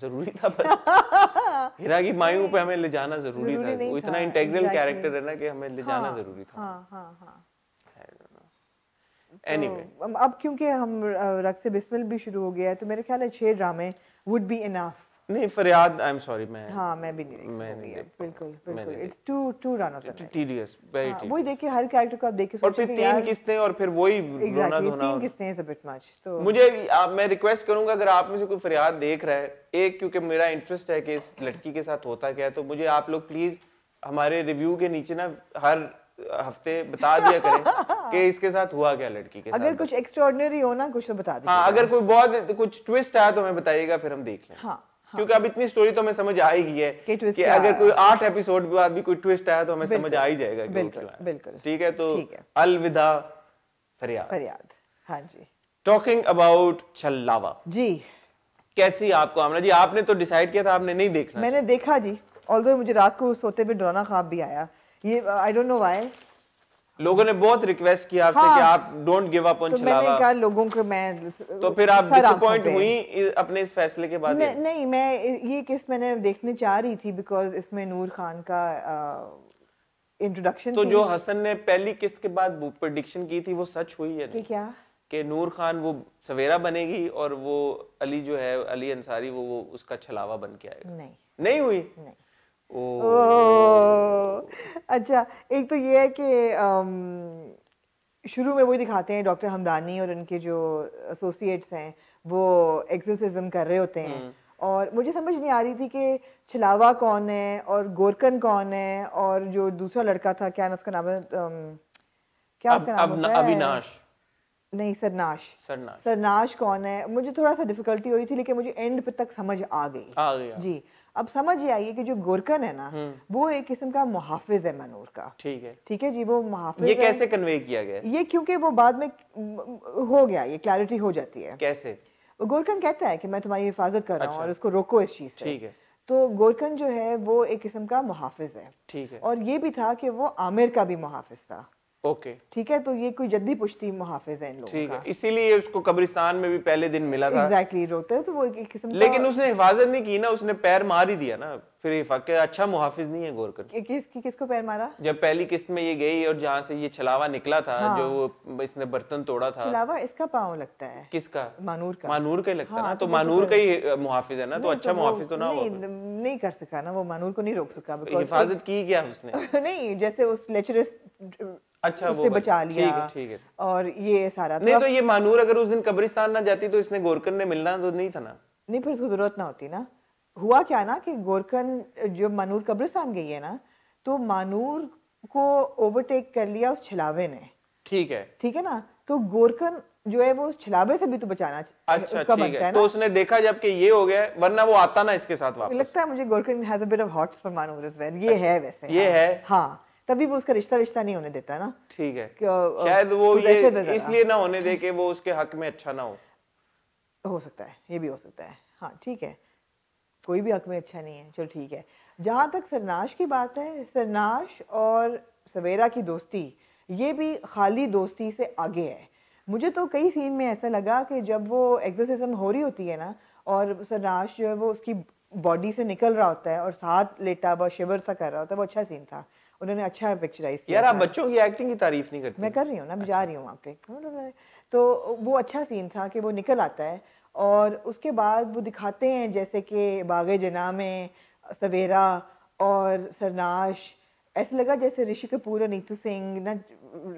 जरूरी था बस हिरा की मायू पे हमें ले जाना जरूरी, जरूरी था वो इतना इंटेग्रल कैरेक्टर है ना कि हमें ले जाना हाँ, जरूरी था एनीवे हाँ, हाँ, तो अब क्योंकि हम रक्स बिस्मिल भी शुरू हो गया है तो मेरे ख्याल है छह ड्रामे वुड बी इनफ नहीं फरियाद आई एम सॉरी मैं हाँ मैं भी नहीं मैं नहीं बिल्कुल बिल्कुल it's too too run of the tedious very tedious वही देखिए हर कैरेक्टर को आप देखिए और फिर तीन किस्तें और फिर वही रोना धोना तीन किस्तें इज अ बिट मच तो मुझे आप मैं रिक्वेस्ट करूंगा अगर आप में से कोई फरियाद देख रहा है एक क्योंकि मेरा इंटरेस्ट है कि इस लड़की के साथ होता क्या है तो मुझे आप लोग प्लीज हमारे रिव्यू के नीचे ना हर हफ्ते बता दिया करें कि इसके साथ हुआ क्या लड़की के अगर साथ कुछ एक्स्ट्रॉर्डिनरी हो ना कुछ तो बता दीजिए हाँ अगर कोई बहुत कुछ ट्विस्ट आया तो हमें बताइएगा फिर हम देख लें हाँ हाँ। क्योंकि अब इतनी स्टोरी तो हमें समझ आ ही गई है कि अगर कोई आठ एपिसोड के बाद भी कोई ट्विस्ट आया तो हमें समझ आ ही जाएगा बिल्कुल ठीक है तो अलविदा फरियाद फरियाद हाँ जी टॉकिंग अबाउट छलावा जी कैसी आपको आमना जी आपने तो डिसाइड किया था आपने नहीं देखना मैंने देखा जी ऑल्दो मुझे रात को सोते हुए डराना ख्वाब भी आया ये आई डोंट नो व्हाई लोगों ने बहुत रिक्वेस्ट किया आपसे हाँ, कि आप डोंट गिव अप ऑन तो मैंने कहा लोगों को मैं तो फिर आप डिसअपॉइंट हुई अपने इस फैसले के बाद न, नहीं मैं ये किस मैंने देखने चाह रही थी बिकॉज इसमें नूर खान का इंट्रोडक्शन तो जो हसन ने पहली किस्त के बाद प्रडिक्शन की थी वो सच हुई है कि क्या कि नूर खान वो सवेरा बनेगी और वो अली जो है अली अंसारी वो, वो उसका छलावा बन के आएगा नहीं नहीं हुई नहीं ओ, ओ, अच्छा एक तो ये है कि शुरू में वही दिखाते हैं डॉक्टर हमदानी और उनके जो एसोसिएट्स हैं वो एक्सोसिज्म कर रहे होते हैं हम्म। और मुझे समझ नहीं आ रही थी कि छलावा कौन है और गोरकन कौन है और जो दूसरा लड़का था क्या उसका नाम क्या उसका नाम अब, अविनाश नहीं सरनाश सरनाश सरनाश कौन है मुझे थोड़ा सा डिफिकल्टी हो रही थी लेकिन मुझे एंड तक समझ आ गई आ गया जी अब समझ ही आइए कि जो गोरकन है ना हम्म। वो एक किस्म का मुहाफिज है मनोर का ठीक है ठीक है जी वो मुहाफिज ये कैसे कन्वे किया गया ये क्योंकि वो बाद में हो गया ये क्लैरिटी हो जाती है कैसे गोरकन कहता है कि मैं तुम्हारी हिफाजत कर रहा हूँ अच्छा। और उसको रोको इस चीज से ठीक है तो गोरखन जो है वो एक किस्म का मुहाफिज है ठीक है और ये भी था कि वो आमिर का भी मुहाफिज था ओके ठीक है तो ये कोई जद्दी पुश्ती मुहाफिज है इन लोगों ठीक है इसीलिए उसको कब्रिस्तान में भी पहले दिन मिला था एग्जैक्टली exactly, रोते तो वो एक किस्म लेकिन उसने हिफाजत नहीं की ना उसने पैर मार ही दिया ना फिर हिफाके अच्छा मुहाफिज नहीं है गौर कर किस कि, किसको पैर मारा जब पहली किस्त में ये गई और जहाँ से ये छलावा निकला था हाँ। जो इसने बर्तन तोड़ा था छलावा इसका पाँव लगता है किसका मानूर का मानूर का ही लगता है हाँ, ना तो, तो मानूर का ही मुहाफिज है ना तो अच्छा मुहाफिज तो ना नहीं कर सका ना वो मानूर को नहीं रोक सका तो हिफाजत की क्या उसने नहीं जैसे उस लेचरस अच्छा वो बचा लिया ठीक है, ठीक है और ये सारा तो नहीं तो ये मानूर अगर उस दिन कब्रिस्तान ना जाती तो इसने गोरकन ने मिलना तो नहीं था ना नहीं फिर उसको जरूरत ना होती ना हुआ क्या ना कि गोरकन जो मानूर कब्रिस्तान गई है ना तो मानूर को ओवरटेक कर लिया उस छलावे ने ठीक है ठीक है ना तो गोरकन जो है वो उस छलावे से भी तो बचाना अच्छा उसका ठीक है, है तो उसने देखा जब कि ये हो गया वरना वो आता ना इसके साथ वापस लगता है मुझे Gorkan has a bit of hots for Manoor as well ये अच्छा, है वैसे ये हाँ। है हाँ तभी वो उसका रिश्ता रिश्ता नहीं होने देता ना ठीक है शायद वो ये इसलिए ना होने दे के वो उसके हक में अच्छा ना हो हो सकता है ये भी हो सकता है हाँ ठीक है कोई भी हक में अच्छा नहीं है चलो ठीक है जहाँ तक सरनाश की बात है सरनाश और सवेरा की दोस्ती ये भी खाली दोस्ती से आगे है मुझे तो कई सीन में ऐसा लगा कि जब वो एक्सरसाइजम हो रही होती है ना और सरनाश जो है वो उसकी बॉडी से निकल रहा होता है और साथ लेटा हुआ शिवर सा कर रहा होता है वो अच्छा सीन था उन्होंने अच्छा पिक्चराइज किया यार आप बच्चों की एक्टिंग की तारीफ नहीं करती मैं कर रही हूँ ना मैं जा अच्छा। रही हूँ वहाँ पे हाँ, हाँ, हाँ। तो वो अच्छा सीन था कि वो निकल आता है और उसके बाद वो दिखाते हैं जैसे कि बाग जना में सवेरा और सरनाश ऐसे लगा जैसे ऋषि कपूर और नीतू सिंह ना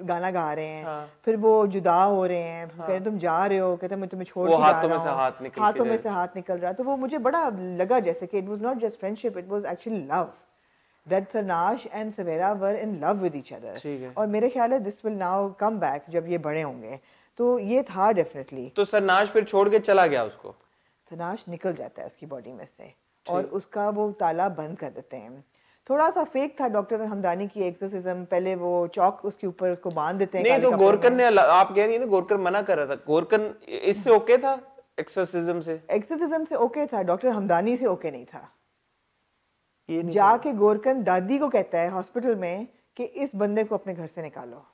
गाना गा रहे हैं हाँ। फिर वो जुदा हो रहे हैं हाँ। कह तुम जा रहे हो कहते मैं तुम्हें छोड़ वो हाथों में से हाथ निकल हाथों में से हाथ निकल रहा तो वो मुझे बड़ा लगा जैसे कि it was not just friendship it was actually love that Tanaj and Samira were in love with each other. और मेरे ख्याल है this will now come back जब ये बड़े होंगे तो ये था डेफिनेटली तो सरनाज फिर छोड़ के चला गया उसको सरनाज निकल जाता है उसकी बॉडी में से और उसका वो ताला बंद कर देते हैं थोड़ा सा फेक था डॉक्टर हमदानी की एक्सरसिज्म पहले वो चौक उसके ऊपर उसको बांध देते हैं नहीं तो गोरकन ने आप कह रही है ना गोरकन मना कर रहा था गोरकन इससे ओके था एक्सरसिज्म से एक्सरसिज्म से ओके था डॉक्टर हमदानी से ओके नहीं था ये जाके गोरकन दादी को कहता है हॉस्पिटल में कि इस बंदे को अपने घर से निकालो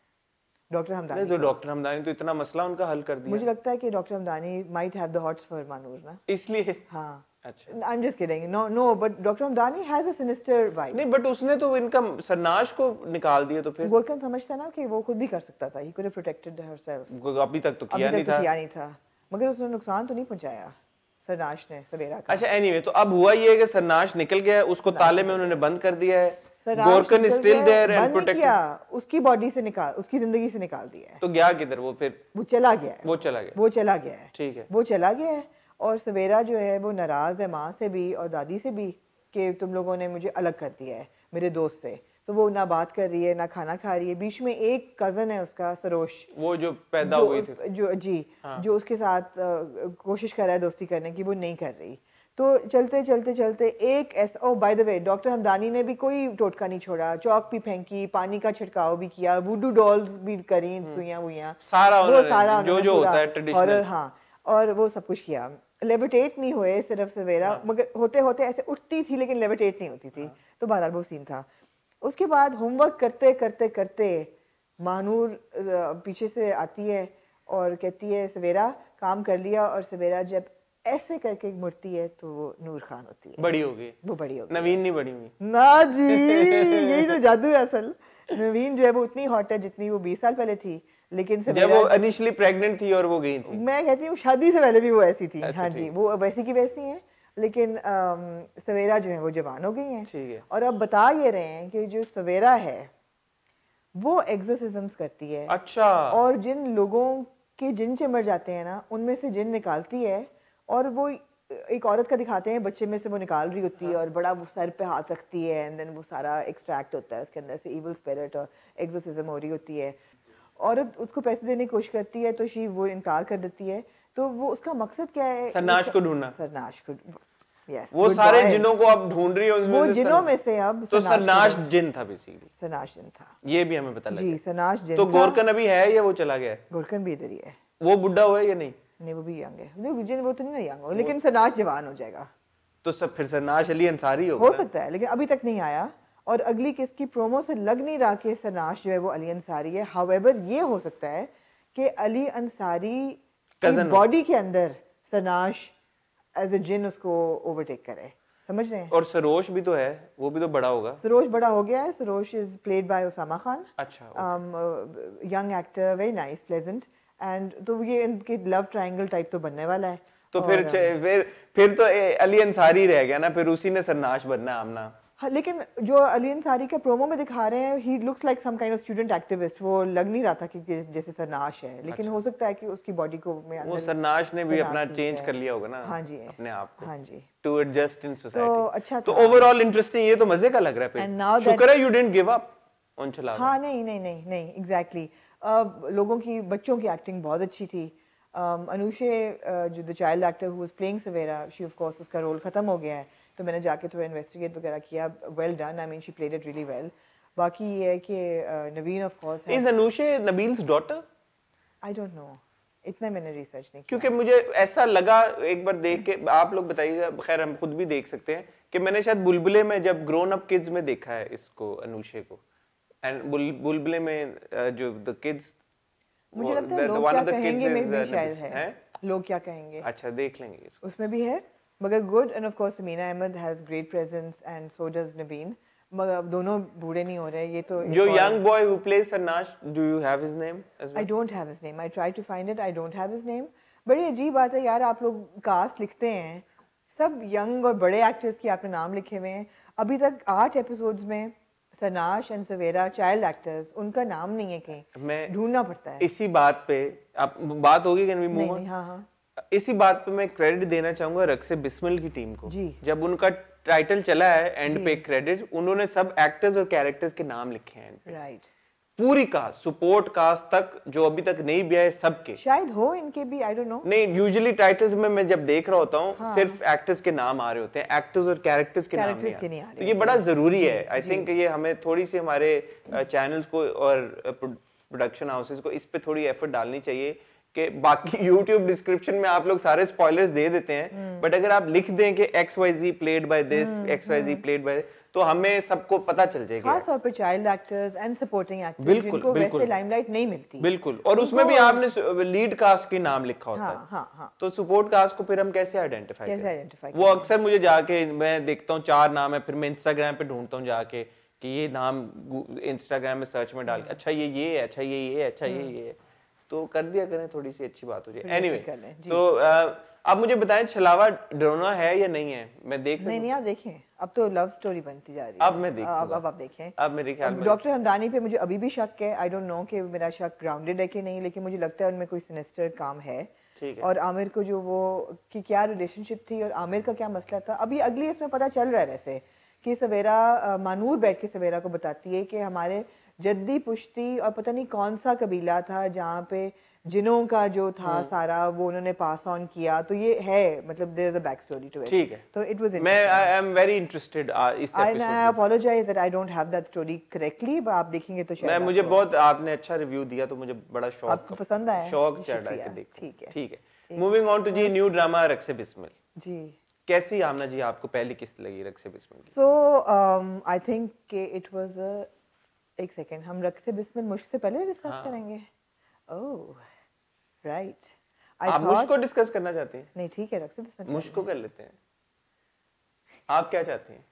डॉक्टर हमदानी तो डॉक्टर हमदानी तो इतना मसला उनका हल कर दिया मुझे लगता है कि doctor Hamdani might have the hots for Manoor ना इसलिए हाँ अच्छा I am just kidding no no but doctor Hamdani has a sinister vibe नहीं बट उसने तो इनका सरनाश को निकाल दिया तो फिर गोरकन समझता ना कि वो खुद भी कर सकता था he could have protected herself अभी तक तो किया नहीं तो था किया नहीं था मगर उसने नुकसान तो नहीं पहुंचाया सरनाश ने सवेरा का अच्छा एनीवे anyway, तो अब हुआ ये है कि सरनाश निकल गया उसको ताले में उन्होंने बंद कर दिया है Gorkan still there and protect किया उसकी बॉडी से निकाल उसकी जिंदगी से निकाल दिया है तो गया किधर वो फिर वो चला गया है वो चला गया वो चला गया है ठीक है वो चला गया है और सवेरा जो है वो नाराज़ है माँ से भी और दादी से भी कि तुम लोगों ने मुझे अलग कर दिया है मेरे दोस्त से तो वो ना बात कर रही है ना खाना खा रही है बीच में एक कजन है उसका सरोश वो जो पैदा हुई थी जो जी हाँ। जो उसके साथ कोशिश कर रहा है दोस्ती करने की वो नहीं कर रही तो चलते चलते चलते एक ऐसा oh by the way doctor Hamdani ने भी कोई टोटका नहीं छोड़ा चौक भी फेंकी पानी का छिड़काव भी किया वुडू डॉल्स भी करी हम्म। सुइया वुइया सारा वो सारा जो जो होता है ट्रेडिशनल हाँ और वो सब कुछ किया लेविटेट नहीं हुए सिर्फ सवेरा हाँ। मगर होते होते ऐसे उठती थी लेकिन लेविटेट नहीं होती थी हाँ। तो बहरहाल वो सीन था उसके बाद होमवर्क करते करते करते मानूर पीछे से आती है और कहती है सवेरा काम कर लिया और सवेरा जब ऐसे करके मुड़ती है तो वो नूर खान होती है बड़ी होगी वो बड़ी होगी नवीन नहीं बड़ी हुई ना जी यही तो जादू है असल नवीन जो है वो उतनी हॉट है जितनी वो बीस साल पहले थी लेकिन जब वो इनिशियली प्रेग्नेंट थी और वो गई थी मैं कहती हूँ शादी से पहले भी वो ऐसी थी अच्छा हाँ जी वो वैसी की वैसी है लेकिन सवेरा जो है वो जवान हो गई हैं है और अब बता ये रहे हैं कि जो सवेरा है वो एक्सरसिज्म करती है अच्छा और जिन लोगों के जिन चिमर जाते हैं ना उनमें से जिन निकालती है और वो एक औरत का दिखाते हैं बच्चे में से वो निकाल रही होती है हाँ। और बड़ा वो सर पे हाथ रखती है एंड देन वो सारा एक्सट्रैक्ट होता है उसके अंदर से इवल स्पिरिट और एक्सोसिज्म हो रही होती है औरत उसको पैसे देने की कोशिश करती है तो शी वो इनकार कर देती है तो वो उसका मकसद क्या है सरनाश को ढूंढना सरनाश को yes, वो सारे जिनों को आप ढूंढ रही हो वो जिनों में से अब तो सनाश जिन था बेसिकली सनाश जिन था ये भी हमें पता जी सनाश जिन तो गोरकन अभी है या वो चला गया है गोरकन भी इधर ही है वो बुढ़ा हुआ है या नहीं नहीं वो भी यंग है जिन वो तो नहीं यंग हो लेकिन सनाश जवान हो जाएगा तो सब फिर सनाश अली अंसारी हो सकता है लेकिन अभी तक नहीं आया और अगली किसकी प्रोमो से लग नहीं रहा कि सनाश जो है वो अली अंसारी है हावेवर ये हो सकता है कि अली अंसारी बॉडी के अंदर सनाश एज ए जिन उसको ओवरटेक करे समझ रहे हैं और सरोज भी तो है वो भी तो बड़ा होगा सरोज बड़ा हो गया है Saroj is played by Usama Khan अच्छा young actor very nice pleasant and तो ये इनके लव ट्रायंगल टाइप तो बनने वाला है तो फिर फिर फिर तो अली अंसारी रह गया ना फिर उसी ने सरनाश बनना आमना हाँ, लेकिन जो अली अंसारी के प्रोमो में दिखा रहे हैं he looks like some kind of student activist वो लग नहीं रहा था कि जैसे सरनाश है लेकिन अच्छा। हो सकता है कि उसकी बॉडी को में वो सरनाश ने भी अपना चेंज कर लिया होगा ना हाँ जी अपने आप को हाँ जी टू एडजस्ट इन सोसाइटी तो अच्छा तो ओवरऑल इंटरेस्टिंग ये तो मजे का लग रहा है शुक्र है you didn't give up on चला हां नहीं नहीं नहीं नहीं एग्जैक्टली लोगों की बच्चों की एक्टिंग बहुत अच्छी थी अनुषे जो the child actor who was playing Savera she of course उसका रोल खत्म हो गया है तो मैंने जाके थोड़ा इन्वेस्टिगेट वगैरह किया well done I mean she played it really well बाकी ये है कि Naveen of course is Anushay Nabeel's daughter I don't know इतना मैंने रिसर्च नहीं क्योंकि मुझे ऐसा लगा एक बार देख के आप लोग बताइएगा खैर हम खुद भी देख सकते हैं कि मैंने शायद बुलबुले में जब ग्रोन अप किड्स में देखा है इसको अनुशे को एंड बुल, बुलबुले में uh, जो द किड्स मुझे लगता है uh, लोग क्या कहेंगे अच्छा देख लेंगे इसको उसमें भी है मगर good and of course course Amina Ahmed has great presence and so does Nabeen मगर दोनों बूढ़े नहीं हो रहे ये तो जो young boy who plays Anash do you have his name I don't have his name I try to find it I don't have his name बड़ी अजीब बात है यार आप लोग कास्ट लिखते हैं सब यंग और बड़े एक्टर्स के आपने नाम लिखे हुए हैं अभी तक आठ एपिसोड्स में Sanash and Savera child actors उनका नाम नहीं है कहीं ढूंढना पड़ता है इसी बात पे आप बात होगी कैन वी मूव ऑन हां हां इसी बात पे मैं क्रेडिट देना चाहूंगा रक्से बिस्मिल की टीम को जी जब उनका टाइटल चला है एंड पे क्रेडिट उन्होंने सब एक्टर्स और कैरेक्टर्स के नाम लिखे हैं राइट पूरी कास्ट सपोर्ट कास्ट तक जो अभी तक नहीं भी आए सबके शायद हो इनके भी आई डोंट नो नहीं यूजुअली टाइटल्स में मैं जब देख रहा होता हूँ हाँ। सिर्फ एक्टर्स के नाम आ रहे होते हैं एक्टर्स और कैरेक्टर्स के नाम के नहीं आ रहे तो ये बड़ा जरूरी है आई थिंक ये हमें थोड़ी सी हमारे चैनल्स को और प्रोडक्शन हाउसेज को इस पे थोड़ी एफर्ट डालनी चाहिए कि बाकी YouTube डिस्क्रिप्शन में आप लोग सारे स्पॉयलर्स दे देते हैं बट हम्म। अगर आप लिख दें कि X Y Z played by this X Y Z played by तो हमें सबको पता चल जाएगा खास तौर पे child actors and supporting actors बिल्कुल बिल्कुल लाइमलाइट नहीं मिलती बिल्कुल और उसमें भी आपने लीड कास्ट के नाम लिखा होता हाँ, है हाँ, हाँ. तो सपोर्ट कास्ट को फिर हम कैसे आइडेंटिफाई कैसे आइडेंटिफाई वो अक्सर मुझे जाके मैं देखता हूँ चार नाम है फिर मैं इंस्टाग्राम पे ढूंढता हूँ जाके कि ये नाम इंस्टाग्राम में सर्च में डाल के हम्म। अच्छा ये ये है अच्छा ये ये है अच्छा ये हम्म। ये है तो कर दिया करें थोड़ी सी अच्छी बात हो जाए एनीवे anyway, तो आप मुझे बताएं छलावा ड्रोना है या नहीं है मैं देख नहीं नहीं आप देखें अब तो लव स्टोरी बनती जा रही है अब मैं देख अब अब आप देखें अब मेरे ख्याल में डॉक्टर हमदानी पे मुझे अभी भी शक है आई डोंट नो कि मेरा शक ग्राउंडेड है कि नहीं लेकिन मुझे लगता है उनमें कोई सिनेस्टर काम है ठीक है और आमिर को जो वो की क्या रिलेशनशिप थी और आमिर का क्या मसला था अभी अगली इसमें पता चल रहा है वैसे कि सवेरा मानूर बैठ के सवेरा को बताती है कि हमारे जद्दी पुश्ती और पता नहीं कौन सा कबीला था जहाँ पे जिनों का जो था हम्म। सारा वो उन्होंने पास ऑन किया तो ये है मतलब there is a back story to it ठीक है तो इट वाज मैं आई एम वेरी इंटरेस्टेड इस episode I apologize that I don't have that story correctly but आप देखेंगे तो शायद मैं मुझे बहुत आपने अच्छा रिव्यू दिया तो मुझे बड़ा शौक आपको पसंद आया शौक चढ़ रहा है देख ठीक है ठीक है मूविंग ऑन टू जी न्यू ड्रामा रक्से बिस्मिल जी कैसी आमना जी आपको पहली किस्त लगी Raqse Bismil so I think it was a एक सेकेंड हम रख से बिस्मिल मुश्क से पहले डिस्कस हाँ. करेंगे ओह oh, राइट आप मुश्क को डिस्कस करना चाहते हैं नहीं ठीक है रख से बिस्मिल मुश्क को कर लेते हैं आप क्या चाहते हैं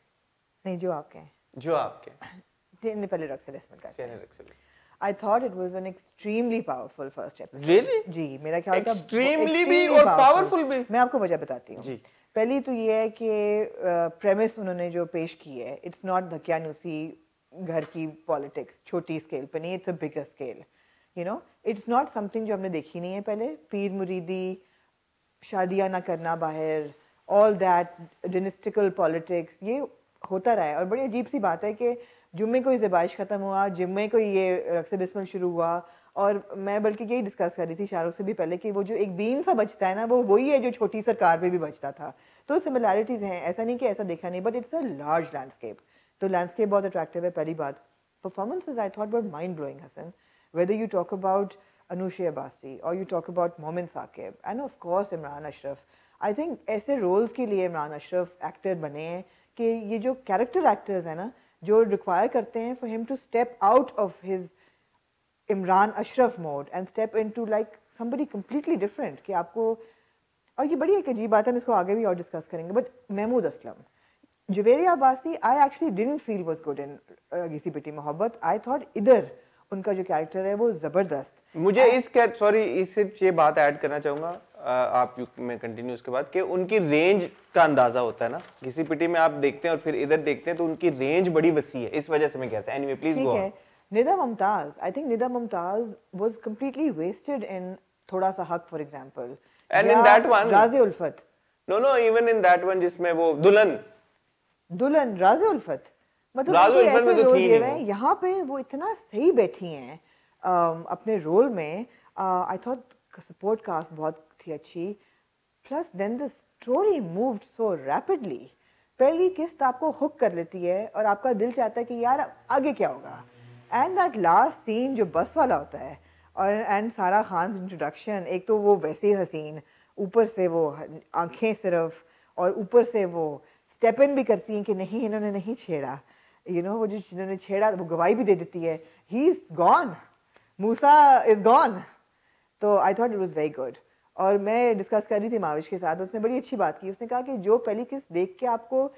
नहीं जो आप कहें जो आप कहें नहीं पहले रख से बिस्मिल करते हैं रख से Bismil I thought it was an extremely powerful first episode. Really? जी मेरा ख्याल था extremely भी और powerful भी. मैं आपको वजह बताती हूँ. जी. पहली तो ये है कि प्रेमिस उन्होंने जो पेश की है इट्स नॉट धकिया नूसी घर की पॉलिटिक्स छोटी स्केल पे नहीं it's a bigger scale you know it's not something जो हमने देखी नहीं है पहले पीर मुरीदी शादियाँ ना करना बाहर ऑल दैट डिनिस्टिकल पॉलिटिक्स ये होता रहा है और बड़ी अजीब सी बात है कि जुम्मे को ये जबाइश ख़त्म हुआ जुम्मे को ये रक्स बिस्मिल शुरू हुआ और मैं बल्कि यही डिस्कस कर रही थी शाहरुख से भी पहले कि वो जो एक बीन सा बचता है ना वो वही है जो छोटी सरकार पर भी बचता था तो सिमिलैरिटीज़ हैं ऐसा नहीं कि ऐसा देखा नहीं but it's a large landscape तो लैंडस्केप बहुत अट्रैक्टिव है पहली बात performances I thought but mind blowing Hasan whether you talk about Anushay Abbasi और you talk about Momin Saqib and of course Imran Ashraf I think ऐसे रोल्स के लिए इमरान अशरफ एक्टर बने हैं कि ये जो कैरेक्टर एक्टर्स हैं ना जो रिक्वायर करते हैं for him to step out of his Imran Ashraf mode and step in to like somebody completely different कि आपको और ये बड़ी एक अजीब बात है हम इसको आगे भी और डिस्कस करेंगे but Mahmood Aslam Zuberi Abbasi I actually didn't feel was good in किसी बेटी मोहब्बत आई थॉट इधर उनका जो कैरेक्टर है वो जबरदस्त मुझे I... इस सॉरी इससे ये बात ऐड करना चाहूंगा uh, आप मैं कंटिन्यू उसके बाद कि उनकी रेंज का अंदाजा होता है ना किसी पिटी में आप देखते हैं और फिर इधर देखते हैं तो उनकी रेंज बड़ी वसी है इस वजह से मैं कहता anyway please go Nida Mumtaz I think Nida Mumtaz was completely wasted in Thora Sa Haq for example and in that one Ghazi Ulfat no no even in that one जिसमें वो दुल्हन दुल्हन राजा उल्फत मतलब राजा उल्फत में तो थी यहाँ पे वो इतना सही बैठी हैं अपने रोल में आई थॉट सपोर्ट कास्ट बहुत थी अच्छी plus then the story move so rapidly पहली किस्त आपको हुक कर लेती है और आपका दिल चाहता है कि यार आगे क्या होगा एंड दैट लास्ट सीन जो बस वाला होता है और एंड सारा खान इंट्रोडक्शन एक तो वो वैसे हसीन ऊपर से वो आंखें सिर्फ और ऊपर से वो स्टेप इन भी करती हैं कि नहीं इन्होंने नहीं छेड़ा यू you नो know, वो जो जिन्होंने छेड़ा वो गवाही भी दे देती है he is gone Musa is gone तो I thought it was very good और मैं डिस्कस कर रही थी माविश के साथ उसने बड़ी अच्छी बात की उसने कहा कि जो पहली किस देख के आपको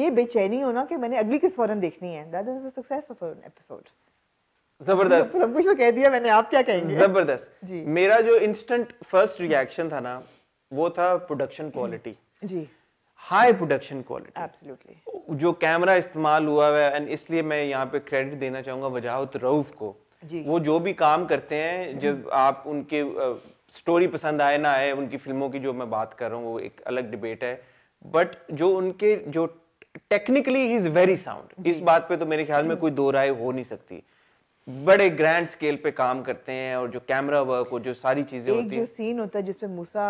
ये बेचैनी हो ना कि मैंने अगली किस फौरन देखनी है that is the success of an episode जबरदस्त सब कुछ तो कह दिया मैंने आप क्या कहेंगे जबरदस्त मेरा जो इंस्टेंट फर्स्ट रिएक्शन था ना वो था प्रोडक्शन क्वालिटी जी हाई प्रोडक्शन क्वालिटी एब्सोल्युटली जो कैमरा इस्तेमाल हुआ है एंड इसलिए मैं यहाँ पे क्रेडिट देना चाहूंगा वजाहत रऊफ को वो जो भी काम करते हैं जब आप उनके स्टोरी पसंद आए ना आए उनकी फिल्मों की जो मैं बात कर रहा हूँ वो एक अलग डिबेट है बट जो उनके जो टेक्निकली इज वेरी साउंड इस बात पे तो मेरे ख्याल में कोई दो राय हो नहीं सकती बड़े ग्रैंड स्केल पे काम करते हैं और जो कैमरा वर्क और जो सारी चीजें होती है जो सीन होता है जिसपे मूसा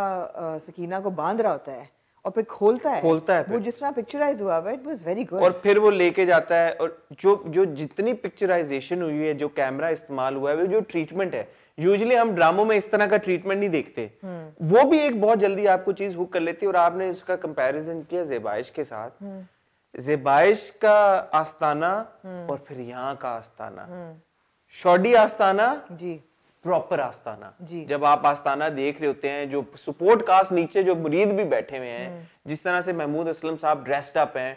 सकीना को बांध रहा होता है और फिर खोलता है खोलता है वो जिस तरह पिक्चराइज हुआ है इट वाज वेरी गुड और फिर वो लेके जाता है और जो जो जितनी पिक्चराइजेशन हुई है जो कैमरा इस्तेमाल हुआ है वो जो ट्रीटमेंट है यूजली हम ड्रामो में इस तरह का ट्रीटमेंट नहीं देखते हम्म। वो भी एक बहुत जल्दी आपको चीज हुक कर लेती है और आपने उसका कंपैरिजन किया जेबाइश के साथ जेबाइश हम्म। का आस्ताना हम्म। और फिर यहाँ का आस्ताना शॉडी आस्ताना जी प्रॉपर आस्ताना जब आप आस्ताना देख रहे होते हैं जो सपोर्ट कास्ट नीचे जो मुरीद भी बैठे हुए हैं हम्म। जिस तरह से महमूद असलम साहब ड्रेस्ड अप हैं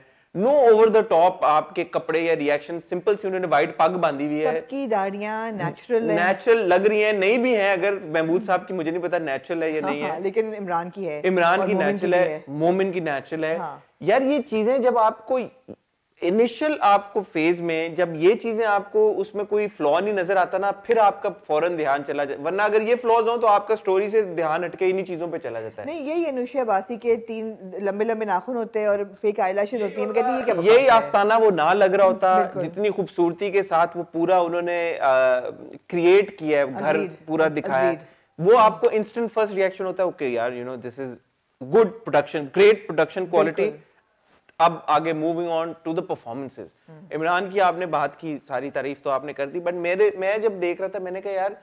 नो ओवर द टॉप आपके कपड़े या रिएक्शन सिंपल सी उन्होंने वाइट पग बांधी हुई है सबकी दाढ़ियां नेचुरल नेचुरल लग रही हैं नहीं भी हैं अगर महमूद साहब की मुझे नहीं पता नेचुरल है या नहीं है हाँ, हाँ, लेकिन इमरान की है इमरान की नेचुरल है मोमिन की नेचुरल है हाँ। यार ये चीजें जब आपको इनिशियल आपको फेज में जब ये चीजें आपको उसमें कोई फ्लॉ नहीं नजर आता ना फिर आपका फौरन ध्यान चला जाए वरना अगर ये फ्लॉज हो तो आपका स्टोरी से ध्यान हटके इन्हीं चीजों पे चला जाता है नहीं यही अनुशिया बासी के तीन लंबे लंबे नाखून होते हैं और फेक आईलैशेस होती है कहती है क्या यही आस्ताना वो ना लग रहा होता जितनी खूबसूरती के साथ वो पूरा उन्होंने क्रिएट किया है घर पूरा दिखाया वो आपको इंस्टेंट फर्स्ट रिएक्शन होता है ओके यार you know this is good production great production quality अब आगे moving on to the performances Imran की आपने बात की सारी तारीफ तो आपने कर दी बट मेरे मैं जब देख रहा था मैंने कहा यार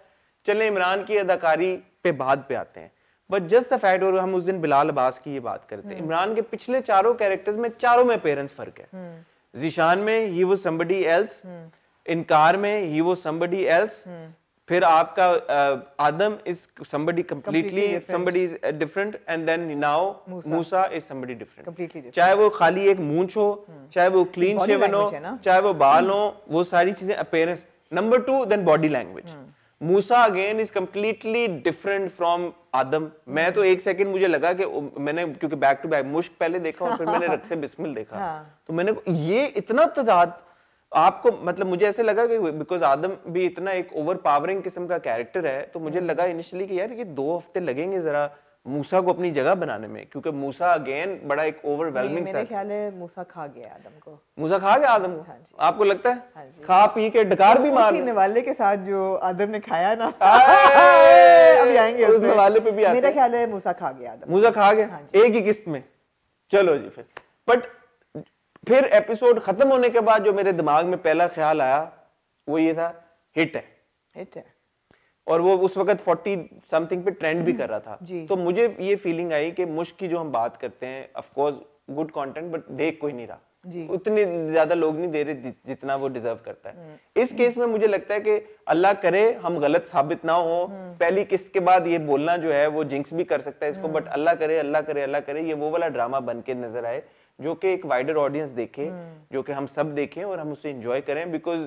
चले इमरान की अदाकारी पे बाद पे आते हैं बट जस्ट द फैक्ट और हम उस दिन बिलाल अब्बास की ये बात करते हैं hmm. इमरान के पिछले चारों कैरेक्टर्स में चारों में पेरेंट्स फर्क है hmm. जिशान में ही वो समबडी एल्स इनकार में ही वो समबडी एल्स फिर आपका Adam is somebody completely somebody is different and then now Musa is somebody different चाहे वो खाली एक मूंछ हो hmm. चाहे वो क्लीन शेवन हो चाहे वो बाल hmm. हो वो सारी चीजें appearance number two then body language Musa again is completely different from Adam मैं तो hmm. एक सेकंड मुझे लगा कि मैंने क्योंकि बैक टू बैक मुश्क पहले देखा और फिर मैंने रक्से बिस्मिल देखा हाँ। तो मैंने ये इतना तजाद आपको मतलब मुझे ऐसे लगा कि बिकॉज आदम भी इतना एक ओवर पावरिंग किस्म का कैरेक्टर है तो मुझे हम्म। लगा इनिशियली कि यार ये दो हफ्ते लगेंगे जरा मूसा को अपनी जगह बनाने में क्योंकि मूसा अगेन बड़ा एक ओवरवेलमिंग मेरे ख्याल है मूसा खा गया आदम को मूसा खा गया आदम को हाँ आपको लगता है हाँ जी। खा पी के डकार भी मार नवाले के साथ जो आदम ने खाया ना अभी आएंगे उस नवाले पे भी आते मेरा ख्याल है मूसा खा गया आदम मूसा खा गया हाँ एक ही किस्त में चलो जी फिर बट फिर एपिसोड खत्म होने के बाद जो मेरे दिमाग में पहला ख्याल आया वो ये था हिट है हिट है और वो उस वक्त 40 समथिंग पे ट्रेंड भी कर रहा था तो मुझे ये फीलिंग आई कि मुश्क की जो हम बात करते हैं of course good content but देख कोई नहीं रहा उतने ज्यादा लोग नहीं दे रहे जितना वो डिजर्व करता है हम्म। इस केस में मुझे लगता है कि अल्लाह करे हम गलत साबित ना हो हम्म। पहली किस्त के बाद ये बोलना जो है वो जिंक्स भी कर सकता है इसको बट हम्म। अल्लाह करे अल्लाह करे अल्लाह करे ये वो वाला ड्रामा बन के नजर आए जो कि एक वाइडर ऑडियंस देखे hmm. जो कि हम सब देखें और हम उसे इंजॉय करें because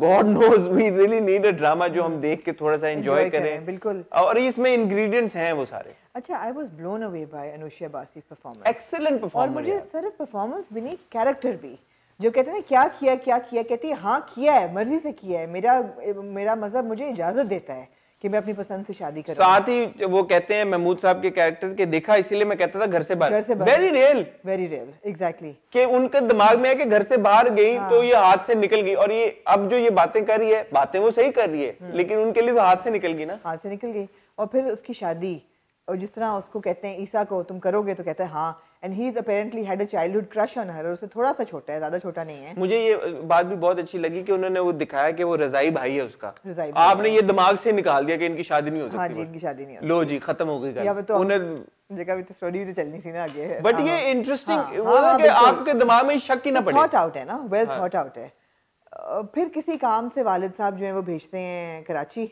God knows we really need a drama जो हम hmm. देख के थोड़ा सा एंजॉय करें।, करें बिल्कुल और इसमें इंग्रेडिएंट्स हैं वो सारे अच्छा I was blown away by Anushay Abbasi performance excellent performance और मुझे सिर्फ परफॉर्मेंस भी नहीं कैरेक्टर भी जो कहते हैं ना क्या किया क्या किया कहती है हाँ किया है मर्जी से किया है मेरा मेरा मजहब मुझे इजाजत देता है कि मैं अपनी पसंद से शादी कर साथ ही वो कहते हैं महमूद साहब के कैरेक्टर के देखा इसीलिए मैं कहता था घर से बाहर very real very real exactly कि उनके दिमाग में है कि घर से बाहर गई हाँ। तो ये हाथ से निकल गई और ये अब जो ये बातें कर रही है बातें वो सही कर रही है हाँ। लेकिन उनके लिए तो हाथ से निकल गई ना हाथ से निकल गई और फिर उसकी शादी और जिस तरह उसको कहते हैं ईसा को तुम करोगे तो कहते हैं हाँ and he is apparently had a childhood crush on her और उससे थोड़ा सा छोटा है ज्यादा छोटा नहीं है मुझे ये बात भी बहुत अच्छी लगी कि उन्होंने वो दिखाया कि वो रजाई भाई है उसका रजाई भाई आपने हाँ। ये दिमाग से निकाल दिया कि इनकी शादी नहीं हो सकती हाँ जी इनकी शादी नहीं हो लो जी खत्म हो गई तो उन्हें जगह भी तो स्टोरी भी तो चलनी थी ना आगे बट ये इंटरेस्टिंग हाँ। हाँ, वो है कि आपके दिमाग में शक ही ना पड़े थॉट आउट है ना वेल थॉट आउट है फिर किसी काम से वालिद साहब जो है वो भेजते हैं कराची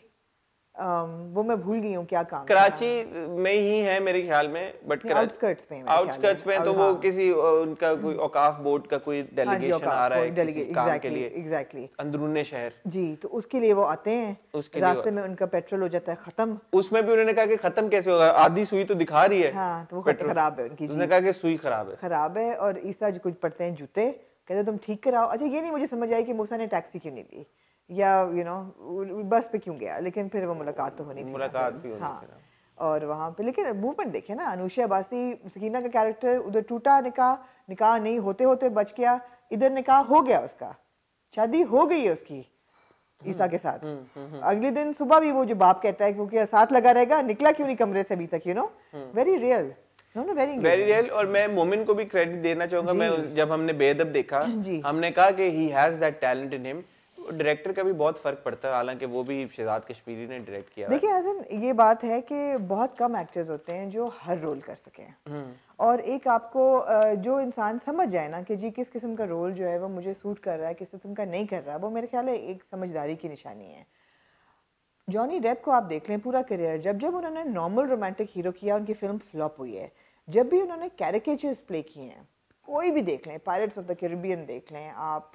Um, वो मैं भूल गई हूँ क्या काम कराची में ही है मेरे ख्याल में बट आउटस्कर्ट्स में आउटस्कर्ट्स में तो वो हाँ। किसी उनका कोई हम्म। औकाफ बोर्ड का कोई डेलीगेशन हाँ आ रहा है काम के लिए एग्जैक्टली अंदरूनी शहर जी तो उसके लिए वो आते हैं उसके रास्ते में उनका पेट्रोल हो जाता है खत्म उसमें भी उन्होंने कहा कि खत्म कैसे होगा आधी सुई तो दिखा रही है हाँ तो वो खराब है उनकी उसने कहा कि सुई खराब है खराब है और ईसा जो कुछ पड़ते हैं जूते कहते तुम ठीक कराओ अच्छा ये नहीं मुझे समझ आई कि मूसा ने टैक्सी क्यों नहीं दी या यू you नो know, बस पे क्यों गया लेकिन फिर वो मुलाकात तो होनी मुलाकात भी होनी हाँ और वहाँ पे लेकिन मूवमेंट देखे ना अनुषा अबासी सकीना का कैरेक्टर उधर टूटा निकाह निकाह नहीं होते होते बच गया इधर निकाह हो गया उसका शादी हो गई है उसकी हम्म, ईसा के साथ हम्म, हम्म, अगले दिन सुबह भी वो जो बाप कहता है क्योंकि साथ लगा रहेगा निकला क्यों नहीं कमरे से अभी तक you know very real very real और मैं मोमिन को भी क्रेडिट देना चाहूंगा मैं जब हमने बेदब देखा हमने कहा कि he has that talent in him director का भी बहुत फर्क पड़ता है हालांकि वो भी शहजाद कश्मीरी ने डायरेक्ट किया देखिए हसन ये बात है कि बहुत कम एक्टर्स होते हैं जो हर रोल कर सकें हम्म। और एक आपको जो इंसान समझ जाए ना कि जी किस किस्म का रोल जो है वो मुझे सूट कर रहा है किस किस्म का नहीं कर रहा है वो मेरे ख्याल है एक समझदारी की निशानी है जॉनी डेप को आप देख लें पूरा करियर जब जब उन्होंने नॉर्मल रोमांटिक हीरो किया उनकी फिल्म फ्लॉप हुई है जब भी उन्होंने कैरिकेचर्स प्ले किए हैं कोई भी देख लें पायलट्स ऑफ द कैरिबियन देख लें आप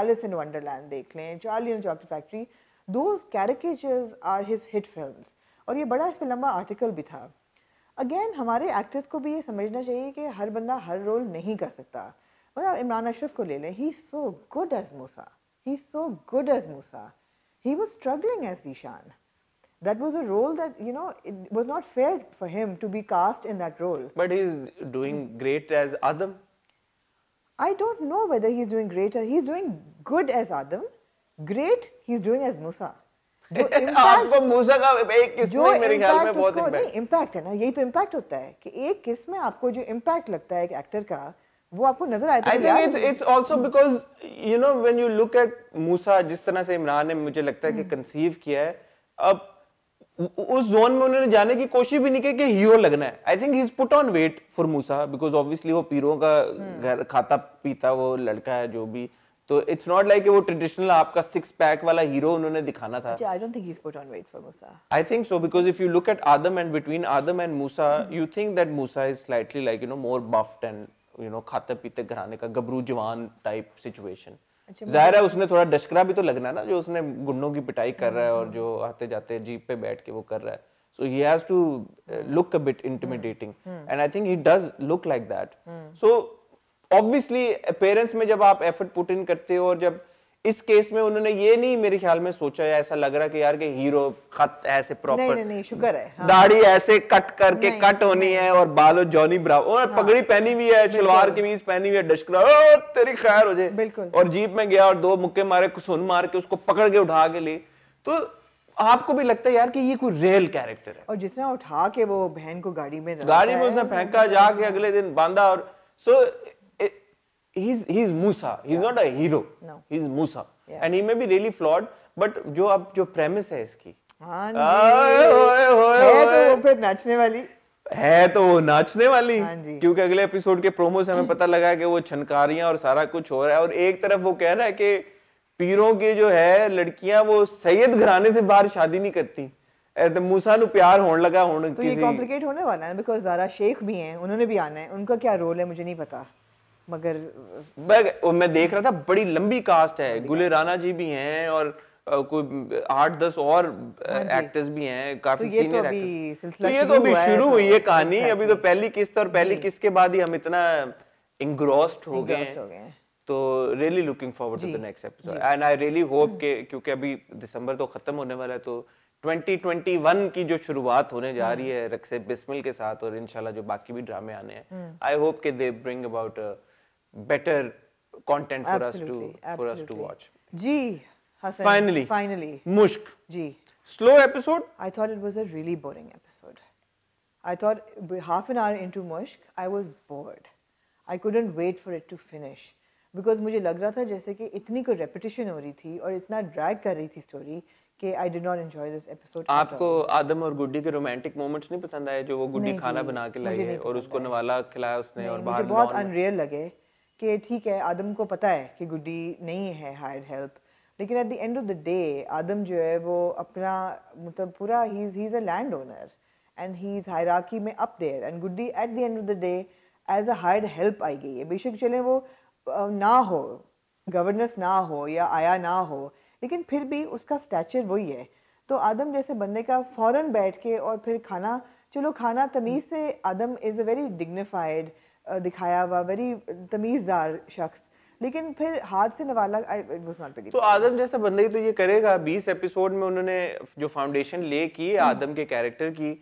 एलिस इन वंडरलैंड देख लें Charlie and Chocolate Factory those caricatures are his hit film और ये बड़ा इस पर लंबा आर्टिकल भी था अगेन हमारे एक्टर्स को भी ये समझना चाहिए कि हर बंदा हर रोल नहीं कर सकता मतलब इमरान अशरफ को ले लें he so good as Musa he so good as Musa he was struggling as Ishaan that was a role that you know it was not fair for him to be cast in that role but he's doing great as adam i don't know whether he's doing great he's doing good as adam great he's doing as musa आपको मूसा का एक किस में मेरे ख्याल में बहुत impact impact है ना यही तो इम्पैक्ट होता है कि एक किस में आपको जो इम्पैक्ट लगता है एक एक्टर का वो आपको नजर आया I think it's it's also because you know when you look at Musa जिस तरह से इमरान ने मुझे लगता है कि कंसीव hmm. किया है अब उस जोन में उन्होंने जाने की कोशिश भी नहीं की कि हीरो लगना है I think he put on weight for Musa because obviously वो पीरों का हम्म। घर खाता पीता वो लड़का है जो भी तो इट्स नॉट लाइक वो ट्रेडिशनल आपका सिक्स पैक वाला हीरो उन्होंने दिखाना था I don't think he put on weight for Musa I think so because if you look at Adam and between Adam and Musa you think that Musa is slightly like you know more buffed and you know खाते पीते घराने का गबरू जवान type situation जाहिर है उसने थोड़ा डशकरा भी तो लगना ना जो उसने गुंडों की पिटाई कर रहा है और जो आते जाते जीप पे बैठ के वो कर रहा है so he has to uh, look a bit intimidating mm. and i think he does look like that mm. so obviously parents में जब आप effort put in करते हो और जब इस केस में उन्होंने ये नहीं मेरे ख्याल में सोचा या ऐसा लग रहा कि यार के हीरो खत ऐसे प्रॉपर नहीं, नहीं, नहीं शुक्र है हाँ। दाढ़ी ऐसे कट करके कट होनी है और बालो जॉनी ब्राव और हाँ। पगड़ी पहनी हुई है शलवार की मीज पहनी हुई है डश करा तेरी खैर हो जाए बिल्कुल और जीप में गया और दो मुक्के मारे सुन मार के उसको पकड़ के उठा के लिए तो आपको भी लगता है यार कि ये कोई रियल कैरेक्टर है और जिसने उठा के वो बहन को गाड़ी में गाड़ी में उसने तो फेंका जाके अगले दिन बांधा और सो he's he's Musa. He's yeah. not a hero. No. He's Musa. Yeah. And he may be really flawed, but jo ab jo premise hai iski हाँ जी ओए ओए है तो वो फिर नाचने है तो वो नाचने वाली हाँ क्योंकि अगले एपिसोड के प्रोमो से हमें पता लगा कि वो छनकारियां और सारा कुछ हो रहा है और एक तरफ वो कह रहा है कि पीरों के जो है लड़कियां वो सैयद घराने से बाहर शादी नहीं करती तो मूसा नु प्यार होने लगा होने तो ये कॉम्प्लिकेट होने वाला है बिकॉज जारा शेख भी हैं उन्होंने भी आना है उनका क्या रोल है मुझे नहीं पता मगर बग, मैं देख रहा था बड़ी लंबी कास्ट है गुले राणा जी भी हैं और कोई आठ दस और एक्टर्स हाँ भी हैं काफी तो ये सीनियर तो एक्टर्स तो ये तो अभी शुरू तो हुई है कहानी अच्छा। अभी तो पहली किस्त और पहली किस्त के बाद ही हम इतना इंग्रोस्ड हो गए हैं तो really looking forward to the next episode and I really hope के क्योंकि अभी दिसंबर तो खत्म होने वाला है तो 2021 की जो शुरुआत होने जा रही हम्म। है रक्से बिस्मिल के साथ और इंशाल्लाह जो बाकी भी ड्रामे आने हैं आई होप के they bring about better content for absolutely, us to absolutely. for us to watch. Gee, Hassan, finally, finally, Mushk. Gee, slow episode. I thought it was a really boring episode. I thought half an hour into Mushk, I was bored. I couldn't wait for it to finish because मुझे लग रहा था जैसे कि इतनी को repetition हो रही थी और इतना ड्रैग कर रही थी स्टोरी कि I did not enjoy this episode आपको आदम और गुड्डी के रोमांटिक मोमेंट्स नहीं पसंद आए जो वो गुड्डी खाना बना के लाई है और उसको नवाला खिलाया उसने और बाहर मुझे बहुत unreal लगे कि ठीक है आदम को पता है कि गुड्डी नहीं है हायर हेल्प लेकिन at the end of the day Adam जो है वो अपना मतलब पूरा ही is he is a land owner and he is hierarchy में up there and Guddi at the end of the day as a hire help आई गई है बेशक चले वो ना हो गवर्नेंस ना हो या आया ना हो लेकिन फिर भी उसका स्टैचर वही है तो आदम जैसे बंदे का फ़ौरन बैठ के और फिर खाना चलो खाना तमीज़ से Adam is a very dignified दिखाया हुआ वेरी तमीज़दार शख्स लेकिन फिर हाथ से नवाला आई तो आदम जैसा बंदा ही तो ये करेगा बीस एपिसोड में उन्होंने जो फाउंडेशन ले की हम्म। आदम के कैरेक्टर की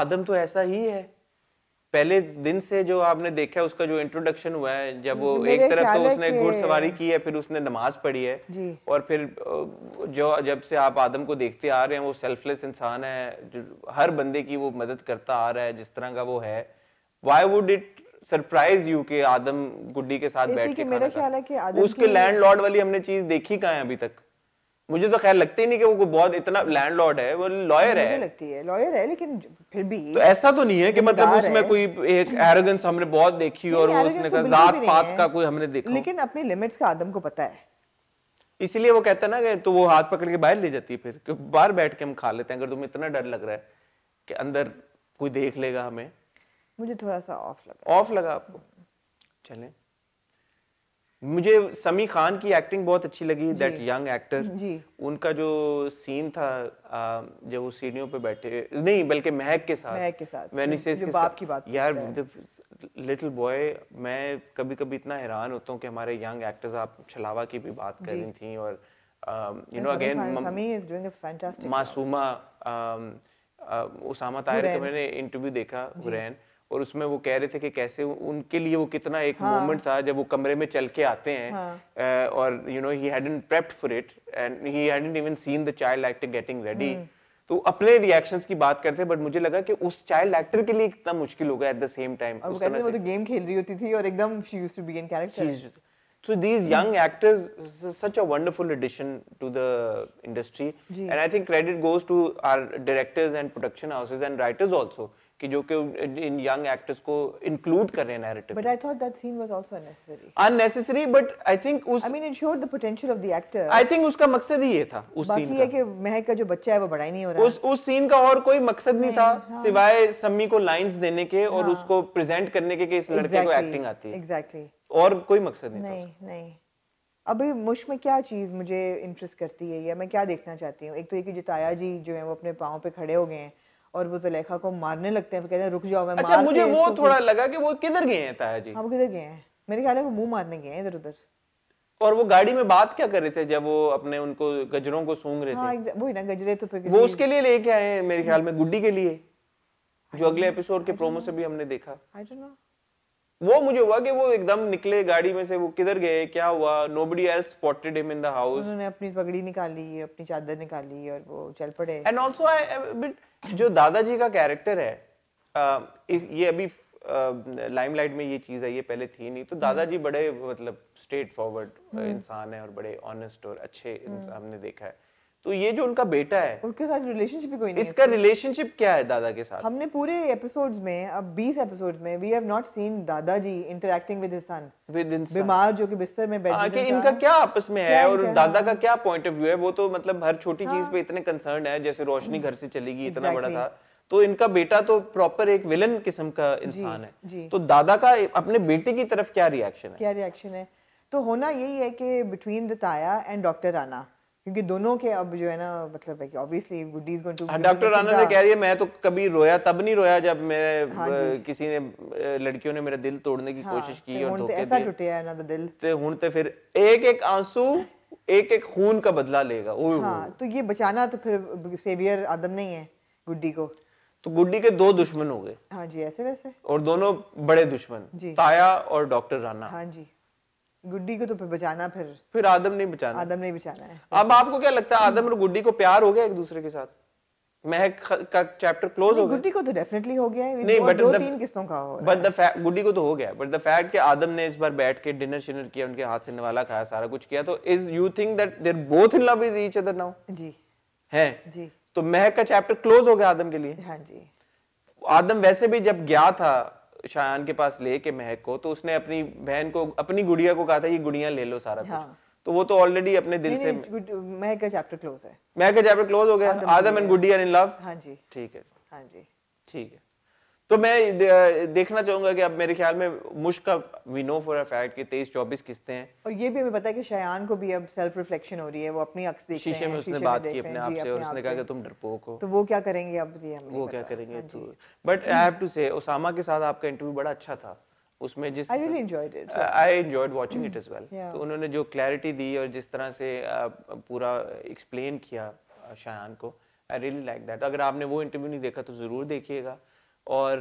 आदम तो ऐसा ही है पहले दिन से जो आपने देखा उसका जो इंट्रोडक्शन हुआ है जब वो एक तरफ तो उसने घुड़सवारी की है फिर उसने नमाज पढ़ी है और फिर जो जब से आप आदम को देखते आ रहे हैं वो सेल्फलेस इंसान है जो हर बंदे की वो मदद करता आ रहा है जिस तरह का वो है why would it surprise you के आदम गुड्डी के साथ बैठ के मेरा ख्याल है कि आदम उसके लैंड लॉर्ड वाली हमने चीज देखी कहा है अभी तक मुझे तो खैर लगती नहीं कि वो बहुत इतना लैंड लॉर्ड है वो लॉयर है लगती है लॉयर है लेकिन फिर भी तो ऐसा तो नहीं है कि मतलब उसमें कोई एक एरोगेंस हमने बहुत देखी और वो उसने तो कहा जात पात का कोई हमने देखा लेकिन अपनी लिमिट्स का आदम को पता है इसीलिए वो कहता है ना तो वो हाथ पकड़ के बाहर ले जाती है फिर बाहर बैठ के हम खा लेते हैं अगर तुम्हें इतना डर लग रहा है कि अंदर कोई देख लेगा हमें मुझे थोड़ा सा ऑफ लगा ऑफ लगा आपको चले मुझे समी खान की एक्टिंग बहुत अच्छी लगी दैट यंग एक्टर जी उनका जो सीन था जब वो सीढ़ियों पे बैठे नहीं बल्कि महक के साथ महक के साथ मैंने से इसके बाप की बात यार लिटिल बॉय मैं कभी कभी इतना हैरान होता हूँ कि हमारे यंग एक्टर्स आप छलावा की भी बात कर रही थी और you know again Masooma Usama Tahir का मैंने इंटरव्यू देखा हुरैन और उसमें वो कह रहे थे कि कैसे उनके लिए वो कितना एक हाँ. मोमेंट था जब वो कमरे में चल के आते हैं हाँ. और you know he hadn't prepped for it and he hadn't even seen the child actor getting ready तो अपने रिएक्शंस की बात करते हैं बट मुझे लगा कि उस चाइल्ड एक्टर के लिए इतना मुश्किल होगा एट द सेम टाइम और उस वो तो गेम खेल रही होती थी और एकदम she used to be in character so these young actors such a wonderful addition to the industry and I think credit credit to to directors and production production and writers also कि जो कि इन young actors को include कर रहे हैं narrative but I thought that scene was also unnecessary unnecessary but I think उस I mean it showed the potential of the actor I think उसका मकसद ही ये था उस सीन का बाकी ये कि महक का जो बच्चा है वो बड़ा ही नहीं हो रहा उस उस सीन का और कोई मकसद नहीं, नहीं था हाँ, सिवाय सम्मी को लाइंस देने के और हाँ। उसको प्रेजेंट करने के कि इस लड़के को एक्टिंग आती है एग्जैक्टली और कोई मकसद नहीं नहीं नहीं अभी मुश में क्या चीज़ मुझे इंटरेस्ट करती है या मैं क्या देखना चाहती हूँ एक तो ये कि जिताया जी जो है वो अपने पाँव पे खड़े हो गए हैं और वो जुलेखा को मारने लगते हैं कहते हैं रुक जाओ मैं अच्छा मुझे वो थोड़ा लगा कि वो किधर गए हैं ताया जी हम हाँ, किधर गए हैं मेरे ख्याल है वो मुंह मारने गए हैं इधर उधर और वो गाड़ी में बात क्या कर रहे थे जब वो अपने उनको गजरों को सूंघ रहे हाँ, थे वही ना गजरे तो फिर वो उसके लिए लेके आए मेरे हम्म। ख्याल में गुड्डी के लिए जो अगले एपिसोड के प्रोमो से भी हमने देखा आई डोंट नो वो मुझे हुआ कि वो एकदम निकले गाड़ी में से वो किधर गए क्या हुआ nobody else spotted him in the house उन्होंने अपनी पगड़ी निकाली अपनी चादर निकाली और वो चल पड़े एंड आल्सो आई जो दादाजी का कैरेक्टर है uh, ये अभी लाइमलाइट uh, में ये चीज है ये पहले थी नहीं तो हम्म। दादाजी बड़े मतलब स्ट्रेट हम्म। फॉरवर्ड इंसान है और बड़े ऑनेस्ट और अच्छे हम्म। हमने देखा है तो ये जो उनका बेटा है उसके साथ रिलेशनशिप कोई नहीं इसका रिलेशनशिप क्या है दादा के साथ हमने पूरे एपिसोड्स में अब 20 एपिसोड्स में वी हैव नॉट सीन दादाजी interacting with his son with his बीमार जो कि बिस्तर में बैठे हाँ, हैं कि इनका क्या आपस में है और दादा का क्या पॉइंट ऑफ व्यू है वो तो मतलब हर छोटी चीज हाँ। पे इतने कंसर्न है जैसे रोशनी घर से चली गई इतना बड़ा था तो इनका बेटा तो प्रॉपर एक विलन किस्म का इंसान है तो दादा का अपने बेटे की तरफ क्या रिएक्शन है क्या रिएक्शन है तो होना यही है कि बिटवीन द ताया एंड डॉक्टर राणा क्योंकि दोनों के अब जो है ना मतलब है कि obviously Woody is going to doctor Rana हाँ, ने कह रही है मैं तो कभी रोया तब नहीं रोया जब मेरे हाँ किसी ने लड़कियों ने मेरा दिल तोड़ने की हाँ, कोशिश की और धोखे दिए टूटे है ना तो दिल तो हुन तो फिर एक एक आंसू एक एक खून का बदला लेगा ओ हाँ, तो ये बचाना तो फिर सेवियर आदम नहीं है गुड्डी को तो गुड्डी के दो दुश्मन हो गए हाँ जी ऐसे वैसे और दोनों बड़े दुश्मन ताया और डॉक्टर राना हाँ जी गुड्डी को तो फिर बचाना फिर फिर आदम नहीं बचाना आदम नहीं बचाना है अब आपको क्या लगता है आदम और गुड्डी को प्यार हो गया एक दूसरे के साथ महक का चैप्टर क्लोज हो गया गुड्डी को तो डेफिनेटली हो गया है नहीं बट दो तीन किस्तों का हो बट द फैक्ट गुड्डी को तो हो गया बट द फैक्ट कि आदम ने इस बार बैठ के डिनर शिनर किया उनके हाथ से नवाला खाया सारा कुछ किया तो is you think that they're both in love with each other now जी है जी तो महक का चैप्टर क्लोज हो गया आदम के लिए हाँ जी आदम वैसे भी जब गया था शायान के पास लेके महक को तो उसने अपनी बहन को अपनी गुड़िया को कहा था ये गुड़िया ले लो सारा हाँ। कुछ तो वो तो ऑलरेडी अपने दिल से महक का चैप्टर क्लोज है महक का चैप्टर क्लोज हो गया आदम एंड गुड़िया इन लव हाँ जी ठीक है हाँ जी ठीक है तो मैं देखना चाहूंगा कि अब मेरे ख्याल में मुश्क का we know for a fact कि 23 24 किस्तें हैं और ये भी हमें पता है कि शयान को भी अब सेल्फ रिफ्लेक्शन हो रही है वो अपनी अक्स देख शीशे में उसने बात की अपने आप से और उसने कहा कि तुम डरपोक हो तो वो क्या करेंगे अब ये हम वो क्या करेंगे तू but I have to say Osama के साथ आपका इंटरव्यू बड़ा अच्छा था उसमें जिस I really enjoyed it I enjoyed watching it as well तो उन्होंने जो क्लैरिटी दी और जिस तरह से पूरा एक्सप्लेन किया शायान को आई रियली लाइक दैट अगर आपने वो इंटरव्यू नहीं देखा तो ज़रूर देखिएगा और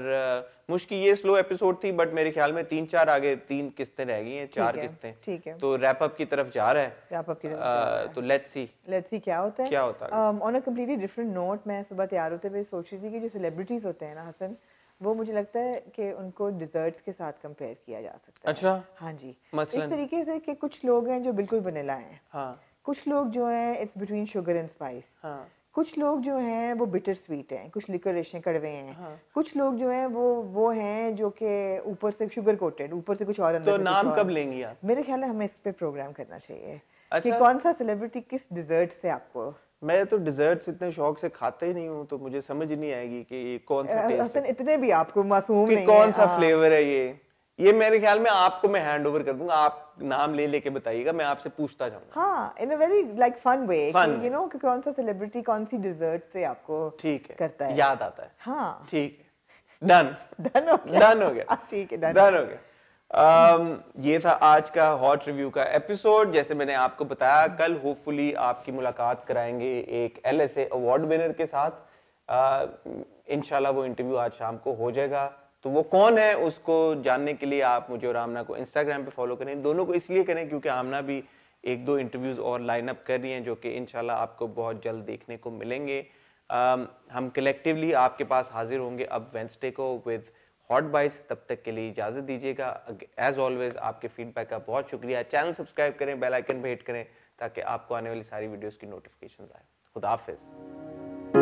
मुश्किल ये स्लो एपिसोड थी बट मेरे ख्याल में तीन चार आगे तीन किस्तें रह गई हैं चार किस्तें ठीक है तो रैप अप की तरफ जा रहा है रैप अप की तरफ तो लेट्स सी लेट्स सी क्या होता है क्या होता है on a completely different note मैं सुबह तैयार होते हुए सोच रही थी कि जो सेलिब्रिटीज होते हैं ना हसन वो मुझे लगता है कि उनको डिजर्ट्स के साथ कंपेयर किया जा सकता है अच्छा हाँ जी मसलन? इस तरीके से कि कुछ लोग हैं जो बिल्कुल वनीला हैं हाँ कुछ लोग जो हैं it's between sugar and spice हाँ कुछ लोग जो हैं वो बिटर स्वीट हैं कुछ लिकर रेशे कड़वे हैं हाँ। कुछ लोग जो हैं वो वो हैं जो कि ऊपर से शुगर कोटेड ऊपर से कुछ और अंदर तो नाम कब लेंगी आप मेरे ख्याल है हमें इस पे प्रोग्राम करना चाहिए अच्छा? कि कौन सा सेलिब्रिटी किस डिजर्ट से आपको मैं तो डिजर्ट्स इतने शौक से खाते ही नहीं हूँ तो मुझे समझ नहीं आएगी कि ये कौन सा टेस्ट इतने भी आपको मासूम नहीं कौन सा फ्लेवर हाँ। है ये ये मेरे ख्याल में आपको मैं हैंड ओवर कर दूंगा आप नाम ले लेके बताइएगा मैं आपसे पूछता जाऊंगा हाँ in a very like fun way you know कौन सा सेलिब्रिटी कौन सी डिजर्ट से आपको ठीक है करता है याद आता है हाँ ठीक है डन डन हो गया डन हो गया हाँ, ठीक है डन हो गया Um, ये था आज का हॉट रिव्यू का एपिसोड जैसे मैंने आपको बताया कल होपफुली आपकी मुलाकात कराएंगे एक एल एस अवार्ड विनर के साथ uh, इनशाला वो इंटरव्यू आज शाम को हो जाएगा तो वो कौन है उसको जानने के लिए आप मुझे और आमना को इंस्टाग्राम पे फॉलो करें दोनों को इसलिए करें क्योंकि आमना भी एक दो इंटरव्यूज़ और लाइनअप कर रही हैं जो कि इन आपको बहुत जल्द देखने को मिलेंगे um, हम कलेक्टिवली आपके पास हाजिर होंगे अब वेंसडे को विद हॉट बाइस तब तक के लिए इजाज़त दीजिएगा एज ऑलवेज आपके फीडबैक का बहुत शुक्रिया चैनल सब्सक्राइब करें बेल आइकन पे हिट करें ताकि आपको आने वाली सारी वीडियोस की नोटिफिकेशन आए खुदाफिज़